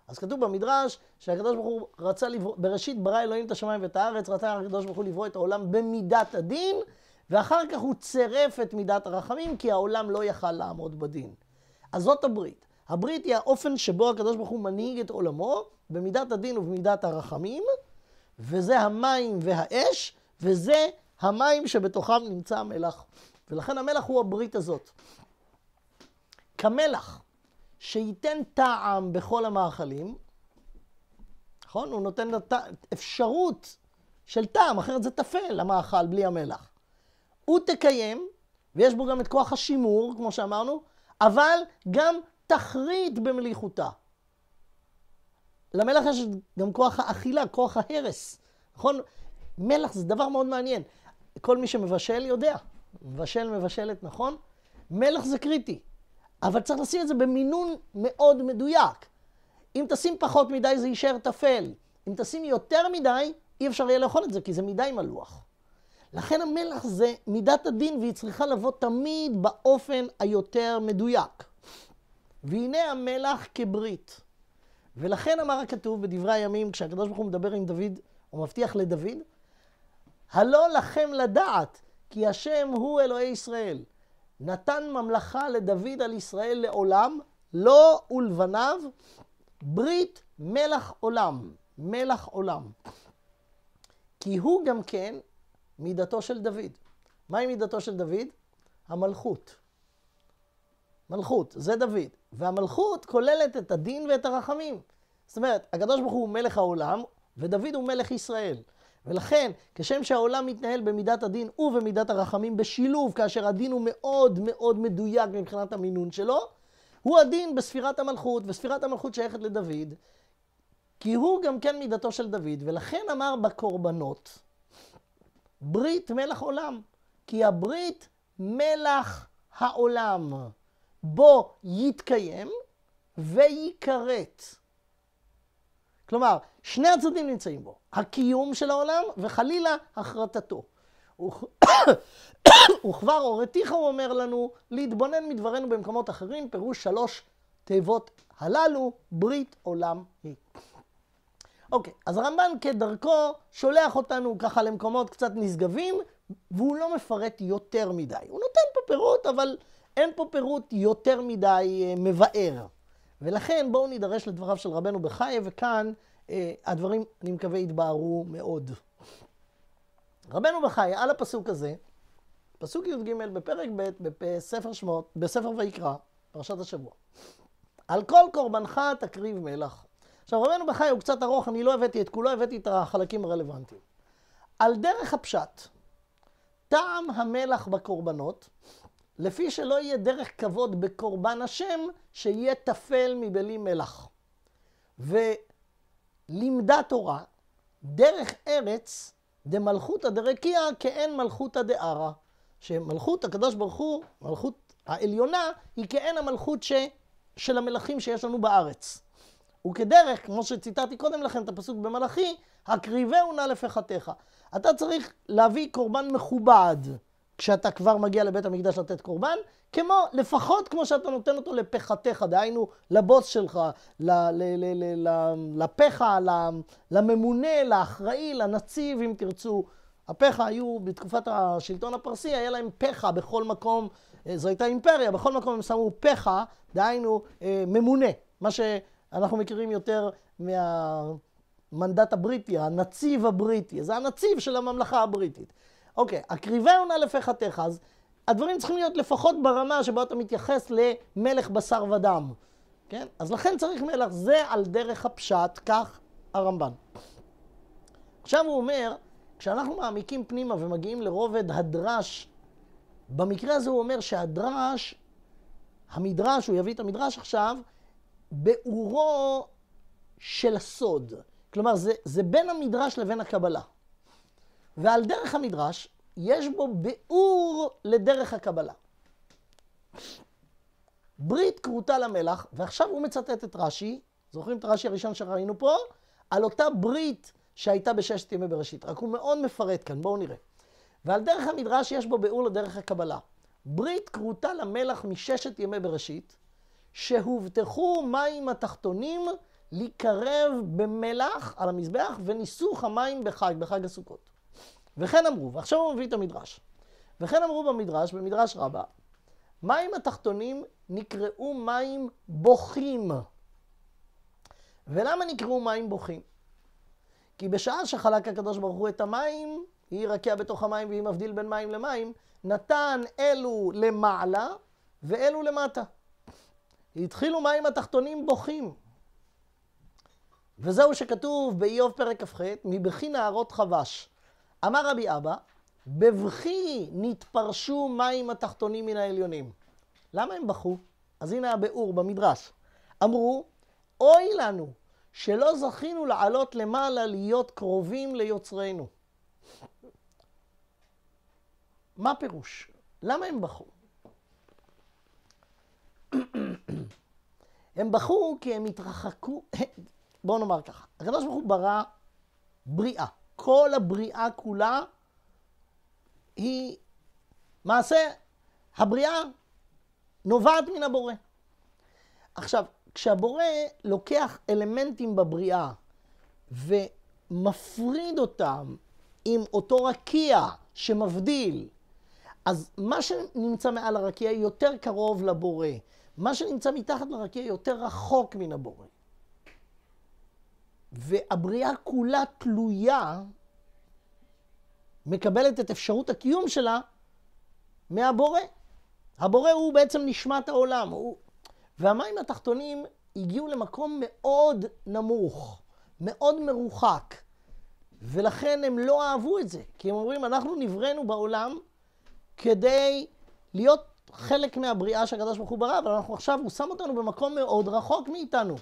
אז כתוב במדרש שהקדוש ברוך הוא רצה לברוא, בראשית ברא אלוהים את השמיים ואת הארץ, רצה הקדוש ברוך הוא לברוא את העולם במידת הדין, ואחר כך הוא צירף את מידת הרחמים, כי העולם לא יכל לעמוד בדין. אז זאת הברית. הברית היא האופן שבו הקדוש ברוך הוא מנהיג את עולמו, במידת הדין ובמידת הרחמים, וזה המים והאש, וזה המים שבתוכם נמצא המלח. ולכן המלח הוא הברית הזאת. כמלח שייתן טעם בכל המאכלים, נכון? הוא נותן אפשרות של טעם, אחרת זה טפל, המאכל בלי המלח. הוא תקיים, ויש בו גם את כוח השימור, כמו שאמרנו, אבל גם תחריט במליכותה. למלח יש גם כוח האכילה, כוח ההרס, נכון? מלח זה דבר מאוד מעניין. כל מי שמבשל יודע. מבשל, מבשלת, נכון? מלח זה קריטי, אבל צריך לשים את זה במינון מאוד מדויק. אם תשים פחות מדי זה יישאר טפל. אם תשים יותר מדי, אי אפשר יהיה לאכול את זה, כי זה מדי מלוח. לכן המלח זה מידת הדין והיא צריכה לבוא תמיד באופן היותר מדויק. והנה המלח כברית. ולכן אמר הכתוב בדברי הימים, כשהקדוש ברוך הוא מדבר עם דוד, הוא מבטיח לדוד, הלא לכם לדעת, כי השם הוא אלוהי ישראל. נתן ממלכה לדוד על ישראל לעולם, לו לא ולבניו, ברית מלח עולם. מלח עולם. כי הוא גם כן מידתו של דוד. מהי מידתו של דוד? המלכות. מלכות, זה דוד. והמלכות כוללת את הדין ואת הרחמים. זאת אומרת, הקדוש ברוך הוא מלך העולם, ודוד הוא מלך ישראל. ולכן, כשם שהעולם מתנהל במידת הדין ובמידת הרחמים בשילוב, כאשר הדין הוא מאוד מאוד מדויק מבחינת המינון שלו, הוא הדין בספירת המלכות, וספירת המלכות שייכת לדוד, כי הוא גם כן מידתו של דוד, ולכן אמר בקורבנות, ברית מלח עולם, כי הברית מלח העולם, בו יתקיים וייכרת. כלומר, שני הצדדים נמצאים בו, הקיום של העולם וחלילה החרטתו. וכבר הורתיך, הוא אומר לנו, להתבונן מדברינו במקומות אחרים, פירוש שלוש תיבות הללו, ברית עולם היא. אוקיי, אז הרמב"ן כדרכו שולח אותנו ככה למקומות קצת נשגבים, והוא לא מפרט יותר מדי. הוא נותן פה פירוט, אבל אין פה פירוט יותר מדי אה, מבאר. ולכן בואו נידרש לדבריו של רבנו בחייב, וכאן אה, הדברים, אני מקווה, יתבהרו מאוד. רבנו בחי, על הפסוק הזה, פסוק י"ג בפרק ב' בספר שמות, בספר ויקרא, פרשת השבוע. על כל קורבנך תקריב מלח. עכשיו, רבנו בחי הוא קצת ארוך, אני לא הבאתי את כולו, הבאתי את החלקים הרלוונטיים. על דרך הפשט, טעם המלח בקורבנות, לפי שלא יהיה דרך כבוד בקורבן השם, שיהיה טפל מבלי מלח. ולימדה תורה, דרך ארץ, דמלכותא דרקיע, כאין מלכותא דערא. שמלכות הקדוש ברוך הוא, מלכות העליונה, היא כאין המלכות ש... של המלכים שיש לנו בארץ. וכדרך, כמו שציטטתי קודם לכן את הפסוק במלאכי, הקריבהו נא לפחתיך. אתה צריך להביא קורבן מכובד כשאתה כבר מגיע לבית המקדש לתת קורבן, כמו, לפחות כמו שאתה נותן אותו לפחתיך, דהיינו לבוס שלך, ל, ל, ל, ל, ל, לפך, ל, לממונה, לאחראי, לנציב, אם תרצו. הפחה היו, בתקופת השלטון הפרסי, היה להם פחה בכל מקום, אה, זו הייתה אימפריה, בכל מקום הם שמו פחה, דהיינו אה, ממונה. מה ש... אנחנו מכירים יותר מהמנדט הבריטי, הנציב הבריטי, זה הנציב של הממלכה הבריטית. אוקיי, הקריבה עונה לפי לפחתך, אז הדברים צריכים להיות לפחות ברמה שבה אתה מתייחס למלך בשר ודם, כן? אז לכן צריך מלך, זה על דרך הפשט, כך הרמב"ן. עכשיו הוא אומר, כשאנחנו מעמיקים פנימה ומגיעים לרובד הדרש, במקרה הזה הוא אומר שהדרש, המדרש, הוא יביא את המדרש עכשיו, באורו של הסוד. כלומר, זה, זה בין המדרש לבין הקבלה. ועל דרך המדרש, יש בו ביאור לדרך הקבלה. ברית כרותה למלח, ועכשיו הוא מצטט את רש"י, זוכרים את רש"י הראשון שראינו פה? על אותה ברית שהייתה בששת ימי בראשית. רק הוא מאוד מפרט כאן, בואו נראה. ועל דרך המדרש יש בו ביאור לדרך הקבלה. ברית כרותה למלח מששת ימי בראשית, שהובטחו מים התחתונים לקרב במלח על המזבח וניסוך המים בחג, בחג הסוכות. וכן אמרו, ועכשיו הוא מביא את המדרש. וכן אמרו במדרש, במדרש רבה, מים התחתונים נקראו מים בוכים. ולמה נקראו מים בוכים? כי בשעה שחלק הקדוש ברוך הוא את המים, היא רקע בתוך המים והיא מבדיל בין מים למים, נתן אלו למעלה ואלו למטה. התחילו מים התחתונים בוכים. וזהו שכתוב באיוב פרק כ"ח, מבכי נהרות חבש. אמר רבי אבא, בבכי נתפרשו מים התחתונים מן העליונים. למה הם בכו? אז הנה הביאור במדרש. אמרו, אוי לנו שלא זכינו לעלות למעלה להיות קרובים ליוצרינו. מה פירוש? למה הם בכו? הם בחו כי הם התרחקו, בואו נאמר ככה, הקדוש ברוך הוא ברא בריאה. כל הבריאה כולה היא מעשה, הבריאה נובעת מן הבורא. עכשיו, כשהבורא לוקח אלמנטים בבריאה ומפריד אותם עם אותו רקיע שמבדיל, אז מה שנמצא מעל הרקיע יותר קרוב לבורא. מה שנמצא מתחת לרקיע יותר רחוק מן הבורא. והבריאה כולה תלויה, מקבלת את אפשרות הקיום שלה מהבורא. הבורא הוא בעצם נשמת העולם. הוא... והמים התחתונים הגיעו למקום מאוד נמוך, מאוד מרוחק, ולכן הם לא אהבו את זה, כי הם אומרים, אנחנו נבראנו בעולם כדי להיות חלק מהבריאה שהקדוש ברוך הוא ברא, אבל אנחנו עכשיו, הוא שם אותנו במקום מאוד רחוק מאיתנו.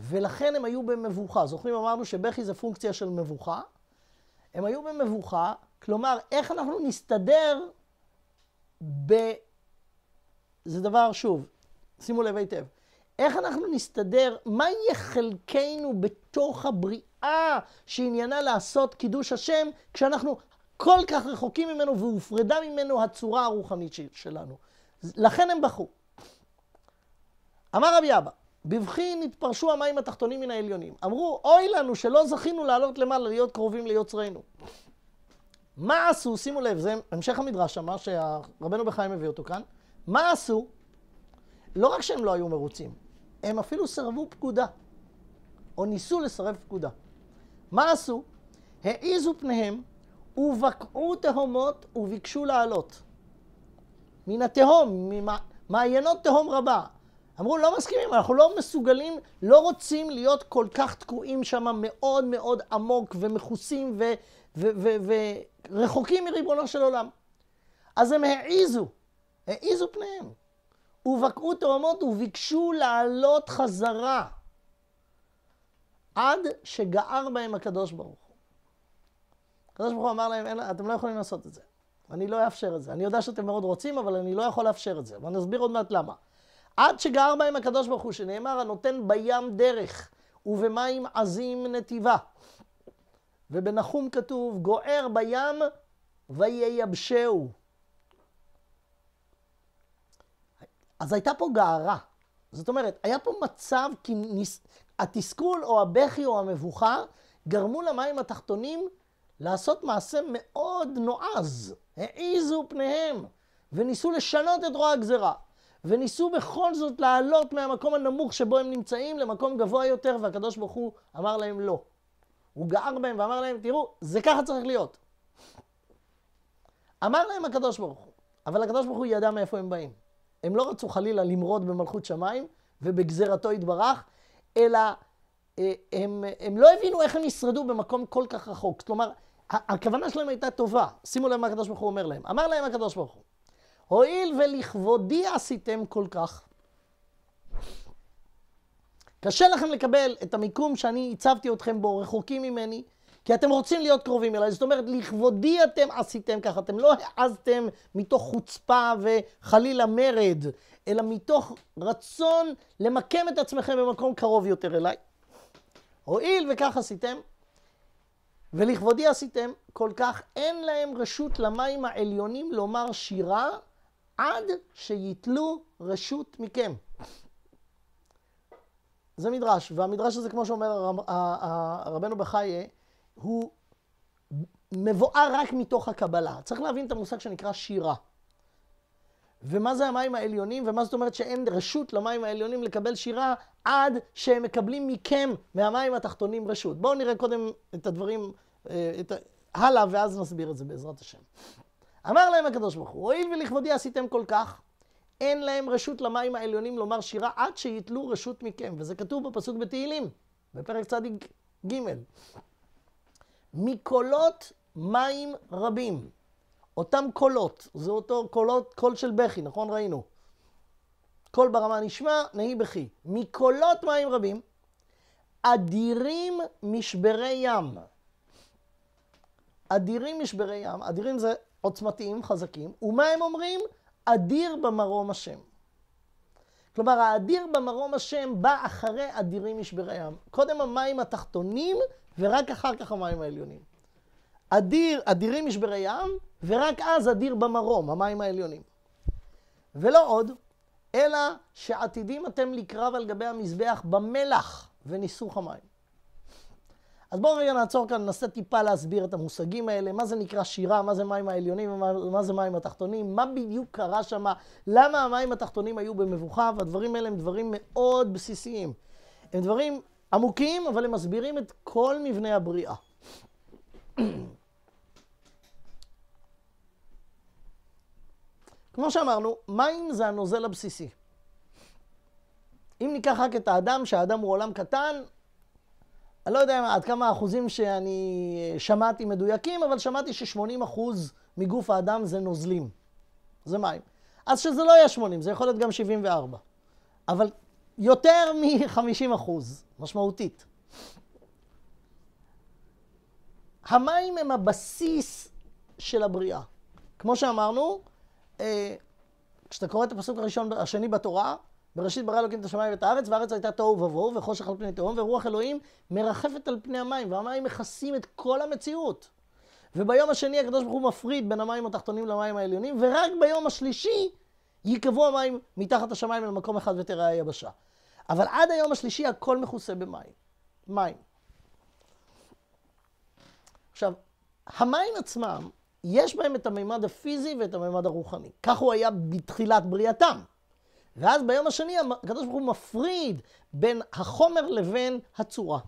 ולכן הם היו במבוכה. זוכרים אמרנו שבכי זה פונקציה של מבוכה? הם היו במבוכה, כלומר, איך אנחנו נסתדר ב... זה דבר, שוב, שימו לב היטב. איך אנחנו נסתדר, מה יהיה חלקנו בתוך הבריאה שעניינה לעשות קידוש השם, כשאנחנו כל כך רחוקים ממנו והופרדה ממנו הצורה הרוחנית שלנו. לכן הם בכו. אמר רבי אבא, בבכי נתפרשו המים התחתונים מן העליונים. אמרו, אוי לנו שלא זכינו לעלות למעלה, להיות קרובים ליוצרינו. מה עשו? שימו לב, זה המשך המדרש אמר שרבנו בחיים הביא אותו כאן. מה עשו? לא רק שהם לא היו מרוצים, הם אפילו סרבו פקודה, או ניסו לסרב פקודה. מה עשו? העיזו פניהם ובקעו תהומות וביקשו לעלות. מן התהום, ממעיינות תהום רבה. אמרו, לא מסכימים, אנחנו לא מסוגלים, לא רוצים להיות כל כך תקועים שם מאוד מאוד עמוק ומכוסים ורחוקים מריבונו של עולם. אז הם העיזו, העיזו פניהם. ובקעו תהומות וביקשו לעלות חזרה, עד שגער בהם הקדוש ברוך הקדוש ברוך הוא אמר להם, אתם לא יכולים לעשות את זה. אני לא אאפשר את זה. אני יודע שאתם מאוד רוצים, אבל אני לא יכול לאפשר את זה. ואני אסביר עוד מעט למה. עד שגער בהם הקדוש ברוך הוא, שנאמר, הנותן בים דרך, ובמים עזים נתיבה. ובנחום כתוב, גוער בים וייבשהו. אז הייתה פה גערה. זאת אומרת, היה פה מצב, כי התסכול או הבכי או המבוכה גרמו למים התחתונים לעשות מעשה מאוד נועז. העיזו פניהם וניסו לשנות את רוע הגזרה. וניסו בכל זאת לעלות מהמקום הנמוך שבו הם נמצאים למקום גבוה יותר, והקדוש ברוך הוא אמר להם לא. הוא גער בהם ואמר להם, תראו, זה ככה צריך להיות. אמר להם הקדוש ברוך הוא, אבל הקדוש ברוך הוא ידע מאיפה הם באים. הם לא רצו חלילה למרוד במלכות שמיים ובגזרתו יתברך, אלא אה, הם, הם לא הבינו איך הם ישרדו במקום כל כך רחוק. כלומר, הכוונה שלהם הייתה טובה. שימו לב מה הקדוש ברוך הוא אומר להם. אמר להם הקדוש ברוך הוא, הואיל ולכבודי עשיתם כל כך, קשה לכם לקבל את המיקום שאני הצבתי אתכם בו, רחוקים ממני, כי אתם רוצים להיות קרובים אליי. זאת אומרת, לכבודי אתם עשיתם ככה. אתם לא העזתם מתוך חוצפה וחלילה מרד, אלא מתוך רצון למקם את עצמכם במקום קרוב יותר אליי. הואיל וכך עשיתם, ולכבודי עשיתם כל כך, אין להם רשות למים העליונים לומר שירה עד שיתלו רשות מכם. זה מדרש, והמדרש הזה, כמו שאומר רבנו בחייה, הוא מבואר רק מתוך הקבלה. צריך להבין את המושג שנקרא שירה. ומה זה המים העליונים, ומה זאת אומרת שאין רשות למים העליונים לקבל שירה עד שהם מקבלים מכם, מהמים התחתונים, רשות. בואו נראה קודם את הדברים אה, את, הלאה, ואז נסביר את זה בעזרת השם. אמר להם הקדוש ברוך הוא, הואיל ולכבודי עשיתם כל כך, אין להם רשות למים העליונים לומר שירה עד שיתלו רשות מכם. וזה כתוב בפסוק בתהילים, בפרק ג', מקולות מים רבים. אותם קולות, זה אותו קולות, קול של בכי, נכון? ראינו. קול ברמה נשמע, נהי בכי. מקולות מים רבים, אדירים משברי ים. אדירים משברי ים, אדירים זה עוצמתיים חזקים, ומה הם אומרים? אדיר במרום השם. כלומר, האדיר במרום השם בא אחרי אדירים משברי ים. קודם המים התחתונים, ורק אחר כך המים העליונים. אדיר, אדירים משברי ים, ורק אז אדיר במרום, המים העליונים. ולא עוד, אלא שעתידים אתם לקרב על גבי המזבח במלח וניסוך המים. אז בואו רגע נעצור כאן, ננסה טיפה להסביר את המושגים האלה, מה זה נקרא שירה, מה זה מים העליונים ומה זה מים התחתונים, מה בדיוק קרה שם, למה המים התחתונים היו במבוכה, והדברים האלה הם דברים מאוד בסיסיים. הם דברים עמוקים, אבל הם מסבירים את כל מבנה הבריאה. כמו שאמרנו, מים זה הנוזל הבסיסי. אם ניקח רק את האדם, שהאדם הוא עולם קטן, אני לא יודע עד כמה אחוזים שאני אה, שמעתי מדויקים, אבל שמעתי ש-80% אחוז מגוף האדם זה נוזלים. זה מים. אז שזה לא יהיה 80, זה יכול להיות גם 74. אבל יותר מ-50%, אחוז, משמעותית. המים הם הבסיס של הבריאה. כמו שאמרנו, אה, כשאתה קורא את הפסוק הראשון, השני בתורה, בראשית ברא אלוקים את השמיים ואת הארץ, והארץ הייתה תוהו ובוהו, וחושך על פני תהום, ורוח אלוהים מרחפת על פני המים, והמים מכסים את כל המציאות. וביום השני הקדוש ברוך הוא מפריד בין המים התחתונים למים העליונים, ורק ביום השלישי ייקבעו המים מתחת השמיים אל מקום אחד ותראה היבשה. אבל עד היום השלישי הכל מכוסה במים. מים. עכשיו, המים עצמם, יש בהם את המימד הפיזי ואת המימד הרוחני. כך הוא היה בתחילת בריאתם. ואז ביום השני הקדוש ברוך הוא מפריד בין החומר לבין הצורה.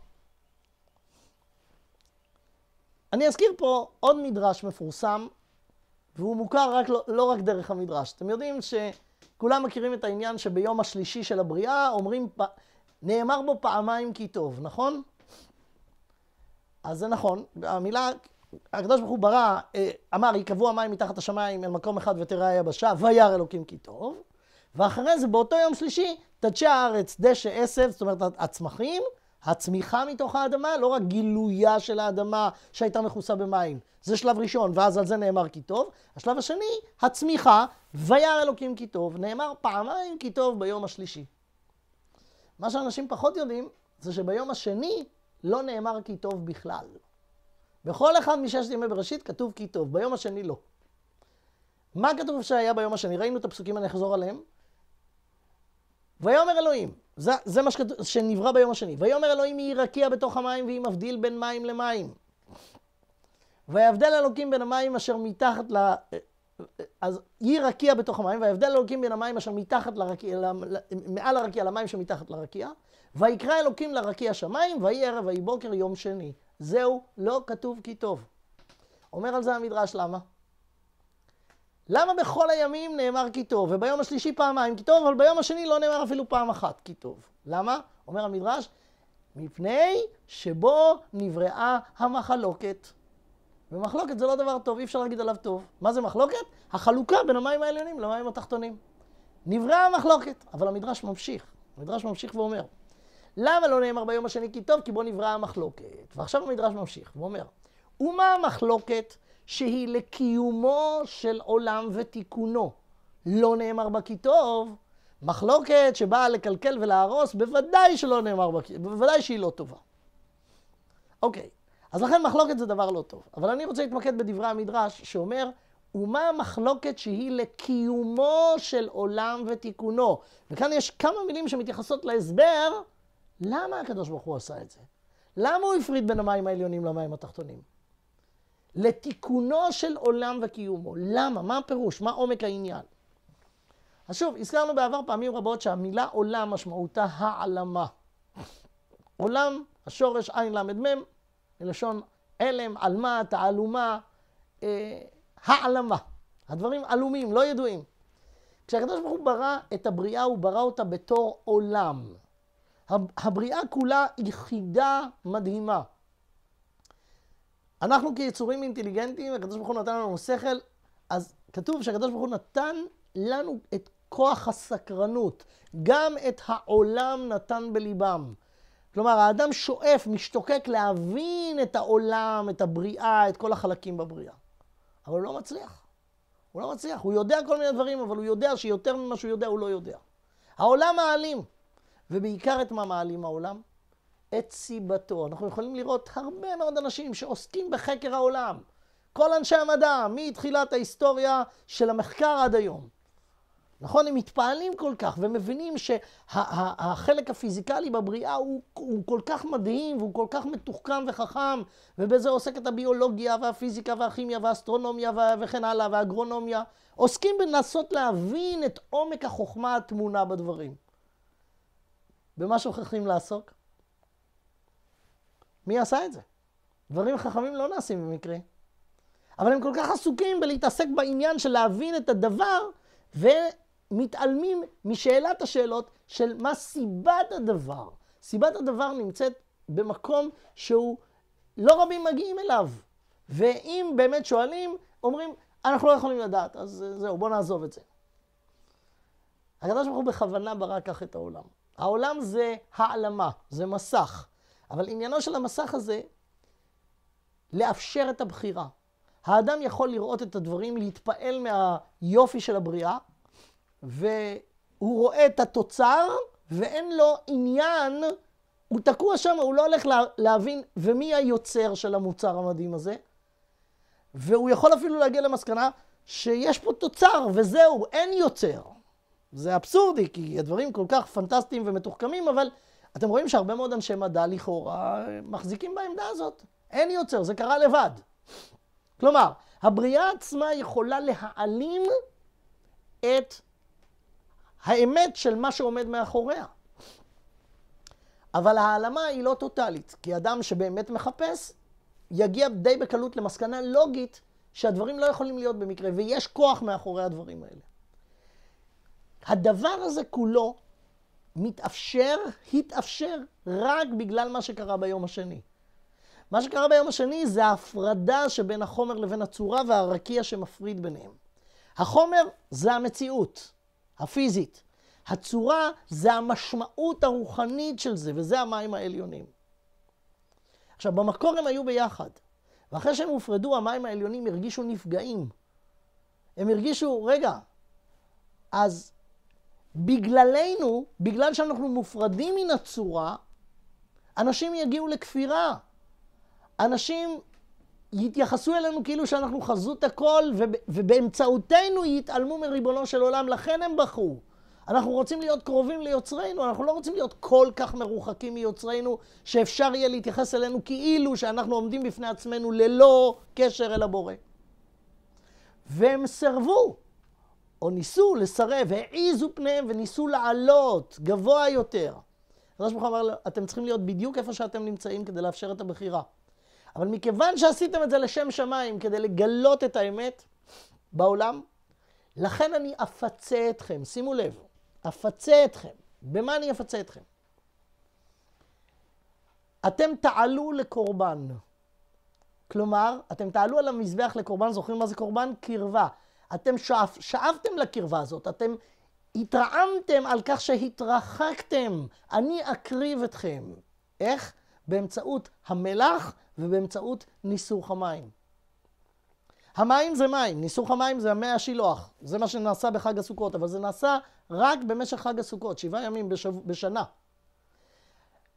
אני אזכיר פה עוד מדרש מפורסם, והוא מוכר רק, לא, לא רק דרך המדרש. אתם יודעים שכולם מכירים את העניין שביום השלישי של הבריאה אומרים, נאמר בו פעמיים כי טוב, נכון? אז זה נכון, המילה, הקדוש ברוך הוא ברא, אה, אמר, יקבעו המים מתחת השמיים אל מקום אחד ותראה היבשה, וירא אלוקים כי טוב. ואחרי זה באותו יום שלישי, תדשי הארץ, דשא עשב, זאת אומרת הצמחים, הצמיחה מתוך האדמה, לא רק גילויה של האדמה שהייתה מכוסה במים. זה שלב ראשון, ואז על זה נאמר כי טוב. השלב השני, הצמיחה, וירא אלוקים כי טוב. נאמר פעמיים כי טוב ביום השלישי. מה שאנשים פחות יודעים, זה שביום השני לא נאמר כי טוב בכלל. בכל אחד מששת ימי בראשית כתוב כי טוב, ביום השני לא. מה כתוב שהיה ביום השני? ראינו את הפסוקים, אני אחזור עליהם. ויאמר אלוהים, זה, זה מה שכתוב, שנברא ביום השני. ויאמר אלוהים יהי רקיע בתוך המים ויהי מבדיל בין מים למים. ויבדל אלוקים בין המים אשר מתחת ל... אז יהי רקיע בתוך המים, ויבדל אלוקים בין המים אשר מתחת לרקיע, מעל הרקיע למים שמתחת לרקיע, ויקרא אלוקים לרקיע שמיים, ויהי ערב ויהי בוקר יום שני. זהו, לא כתוב כי טוב. אומר על זה המדרש למה? למה בכל הימים נאמר כי טוב, וביום השלישי פעמיים כי טוב, אבל ביום השני לא נאמר אפילו פעם אחת כי טוב? למה? אומר המדרש, מפני שבו נבראה המחלוקת. ומחלוקת זה לא דבר טוב, אי אפשר להגיד עליו טוב. מה זה מחלוקת? החלוקה בין המים העליונים למים התחתונים. נבראה המחלוקת, אבל המדרש ממשיך. המדרש ממשיך ואומר, למה לא נאמר ביום השני כי טוב? כי בו נבראה המחלוקת. ועכשיו המדרש ממשיך ואומר, ומה המחלוקת שהיא לקיומו של עולם ותיקונו. לא נאמר בה כי טוב, מחלוקת שבאה לקלקל ולהרוס, בוודאי שלא נאמר בה, בוודאי שהיא לא טובה. אוקיי, אז לכן מחלוקת זה דבר לא טוב. אבל אני רוצה להתמקד בדברי המדרש שאומר, ומה המחלוקת שהיא לקיומו של עולם ותיקונו? וכאן יש כמה מילים שמתייחסות להסבר למה הקדוש ברוך הוא עשה את זה. למה הוא הפריד בין המים העליונים למים התחתונים? לתיקונו של עולם וקיומו. למה? מה הפירוש? מה עומק העניין? אז שוב, הזכרנו בעבר פעמים רבות שהמילה עולם משמעותה העלמה. עולם, השורש עין למד מם, מלשון הלם, עלמה, תעלומה, אה, העלמה. הדברים עלומים, לא ידועים. כשהקדוש ברוך הוא ברא את הבריאה, הוא ברא אותה בתור עולם. הבריאה כולה יחידה מדהימה. אנחנו כיצורים אינטליגנטיים, הקדוש ברוך הוא נתן לנו שכל, אז כתוב שהקדוש ברוך הוא נתן לנו את כוח הסקרנות, גם את העולם נתן בליבם. כלומר, האדם שואף, משתוקק להבין את העולם, את הבריאה, את כל החלקים בבריאה. אבל הוא לא מצליח. הוא לא מצליח. הוא יודע כל מיני דברים, אבל הוא יודע שיותר ממה שהוא יודע, הוא לא יודע. העולם מעלים, ובעיקר את מה מעלים העולם? את סיבתו. אנחנו יכולים לראות הרבה מאוד אנשים שעוסקים בחקר העולם. כל אנשי המדע, מתחילת ההיסטוריה של המחקר עד היום. נכון? הם מתפעלים כל כך ומבינים שהחלק שה- הפיזיקלי בבריאה הוא, הוא כל כך מדהים והוא כל כך מתוחכם וחכם ובזה עוסקת הביולוגיה והפיזיקה והכימיה והאסטרונומיה וכן הלאה והאגרונומיה. עוסקים בנסות להבין את עומק החוכמה הטמונה בדברים. במה שוכחים לעסוק? מי עשה את זה? דברים חכמים לא נעשים במקרה. אבל הם כל כך עסוקים בלהתעסק בעניין של להבין את הדבר, ומתעלמים משאלת השאלות של מה סיבת הדבר. סיבת הדבר נמצאת במקום שהוא לא רבים מגיעים אליו. ואם באמת שואלים, אומרים, אנחנו לא יכולים לדעת, אז זהו, בואו נעזוב את זה. הקדוש ברוך הוא בכוונה ברא כך את העולם. העולם זה העלמה, זה מסך. אבל עניינו של המסך הזה, לאפשר את הבחירה. האדם יכול לראות את הדברים, להתפעל מהיופי של הבריאה, והוא רואה את התוצר, ואין לו עניין, הוא תקוע שם, הוא לא הולך לה, להבין ומי היוצר של המוצר המדהים הזה, והוא יכול אפילו להגיע למסקנה שיש פה תוצר, וזהו, אין יוצר. זה אבסורדי, כי הדברים כל כך פנטסטיים ומתוחכמים, אבל אתם רואים שהרבה מאוד אנשי מדע לכאורה מחזיקים בעמדה הזאת. אין יוצר, זה קרה לבד. כלומר, הבריאה עצמה יכולה להעלים את האמת של מה שעומד מאחוריה. אבל ההעלמה היא לא טוטאלית, כי אדם שבאמת מחפש, יגיע די בקלות למסקנה לוגית שהדברים לא יכולים להיות במקרה, ויש כוח מאחורי הדברים האלה. הדבר הזה כולו מתאפשר, התאפשר, רק בגלל מה שקרה ביום השני. מה שקרה ביום השני זה ההפרדה שבין החומר לבין הצורה והרקיע שמפריד ביניהם. החומר זה המציאות הפיזית. הצורה זה המשמעות הרוחנית של זה, וזה המים העליונים. עכשיו, במקור הם היו ביחד, ואחרי שהם הופרדו, המים העליונים הרגישו נפגעים. הם הרגישו, רגע, אז בגללנו, בגלל שאנחנו מופרדים מן הצורה, אנשים יגיעו לכפירה. אנשים יתייחסו אלינו כאילו שאנחנו חזות הכל, ובאמצעותנו יתעלמו מריבונו של עולם, לכן הם בחרו. אנחנו רוצים להיות קרובים ליוצרינו, אנחנו לא רוצים להיות כל כך מרוחקים מיוצרינו, שאפשר יהיה להתייחס אלינו כאילו שאנחנו עומדים בפני עצמנו ללא קשר אל הבורא. והם סרבו. או ניסו לסרב, העיזו פניהם וניסו לעלות גבוה יותר. הקדוש ברוך הוא אמר, אתם צריכים להיות בדיוק איפה שאתם נמצאים כדי לאפשר את הבחירה. אבל מכיוון שעשיתם את זה לשם שמיים, כדי לגלות את האמת בעולם, לכן אני אפצה אתכם. שימו לב, אפצה אתכם. במה אני אפצה אתכם? אתם תעלו לקורבן. כלומר, אתם תעלו על המזבח לקורבן, זוכרים מה זה קורבן? קרבה. אתם שאפ, שאפתם לקרבה הזאת, אתם התרעמתם על כך שהתרחקתם, אני אקריב אתכם. איך? באמצעות המלח ובאמצעות ניסוך המים. המים זה מים, ניסוך המים זה המי השילוח. זה מה שנעשה בחג הסוכות, אבל זה נעשה רק במשך חג הסוכות, שבעה ימים בשב... בשנה.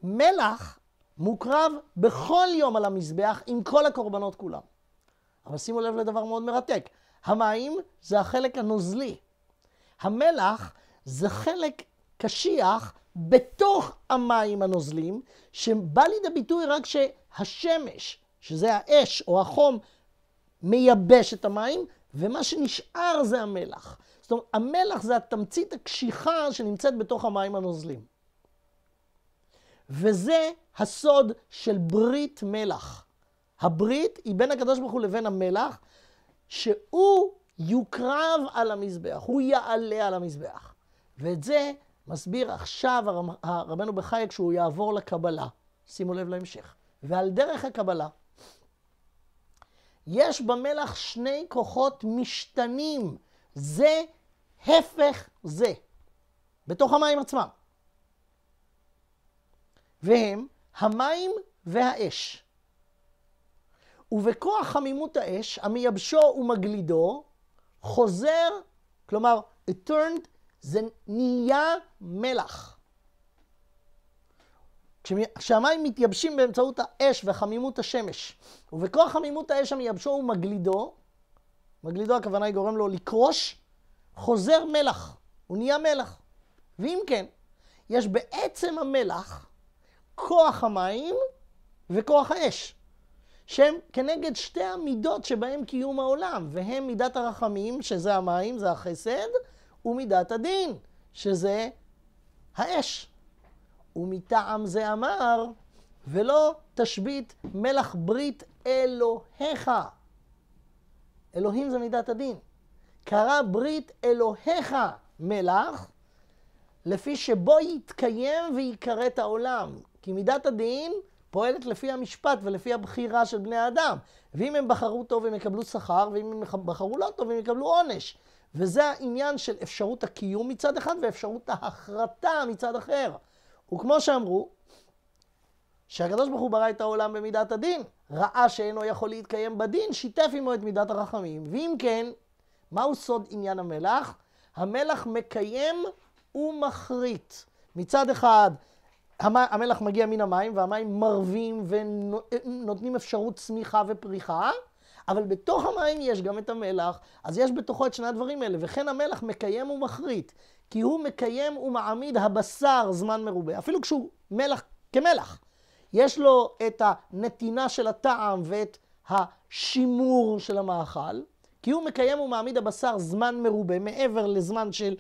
מלח מוקרב בכל יום על המזבח עם כל הקורבנות כולם. אבל שימו לב לדבר מאוד מרתק. המים זה החלק הנוזלי. המלח זה חלק קשיח בתוך המים הנוזלים, שבא לידי ביטוי רק שהשמש, שזה האש או החום, מייבש את המים, ומה שנשאר זה המלח. זאת אומרת, המלח זה התמצית הקשיחה שנמצאת בתוך המים הנוזלים. וזה הסוד של ברית מלח. הברית היא בין הקדוש ברוך הוא לבין המלח, שהוא יוקרב על המזבח, הוא יעלה על המזבח. ואת זה מסביר עכשיו רבנו בחייק כשהוא יעבור לקבלה. שימו לב להמשך. ועל דרך הקבלה, יש במלח שני כוחות משתנים, זה הפך זה, בתוך המים עצמם. והם המים והאש. ובכוח חמימות האש, המייבשו ומגלידו, חוזר, כלומר, it turned, זה נהיה מלח. כשהמים מתייבשים באמצעות האש וחמימות השמש, ובכוח חמימות האש המייבשו ומגלידו, מגלידו הכוונה היא גורם לו לקרוש, חוזר מלח, הוא נהיה מלח. ואם כן, יש בעצם המלח כוח המים וכוח האש. שהם כנגד שתי המידות שבהם קיום העולם, והם מידת הרחמים, שזה המים, זה החסד, ומידת הדין, שזה האש. ומטעם זה אמר, ולא תשבית מלח ברית אלוהיך. אלוהים זה מידת הדין. קרא ברית אלוהיך מלח, לפי שבו יתקיים וייכרת העולם. כי מידת הדין פועלת לפי המשפט ולפי הבחירה של בני האדם. ואם הם בחרו טוב הם יקבלו שכר, ואם הם בחרו לא טוב הם יקבלו עונש. וזה העניין של אפשרות הקיום מצד אחד ואפשרות ההחרטה מצד אחר. וכמו שאמרו, שהקדוש ברוך הוא ברא את העולם במידת הדין, ראה שאינו יכול להתקיים בדין, שיתף עמו את מידת הרחמים. ואם כן, מהו סוד עניין המלח? המלח מקיים ומחריט. מצד אחד, המלח מגיע מן המים, והמים מרווים ונותנים אפשרות צמיחה ופריחה, אבל בתוך המים יש גם את המלח, אז יש בתוכו את שני הדברים האלה. וכן המלח מקיים ומחריט, כי הוא מקיים ומעמיד הבשר זמן מרובה, אפילו כשהוא מלח כמלח. יש לו את הנתינה של הטעם ואת השימור של המאכל, כי הוא מקיים ומעמיד הבשר זמן מרובה, מעבר לזמן, של,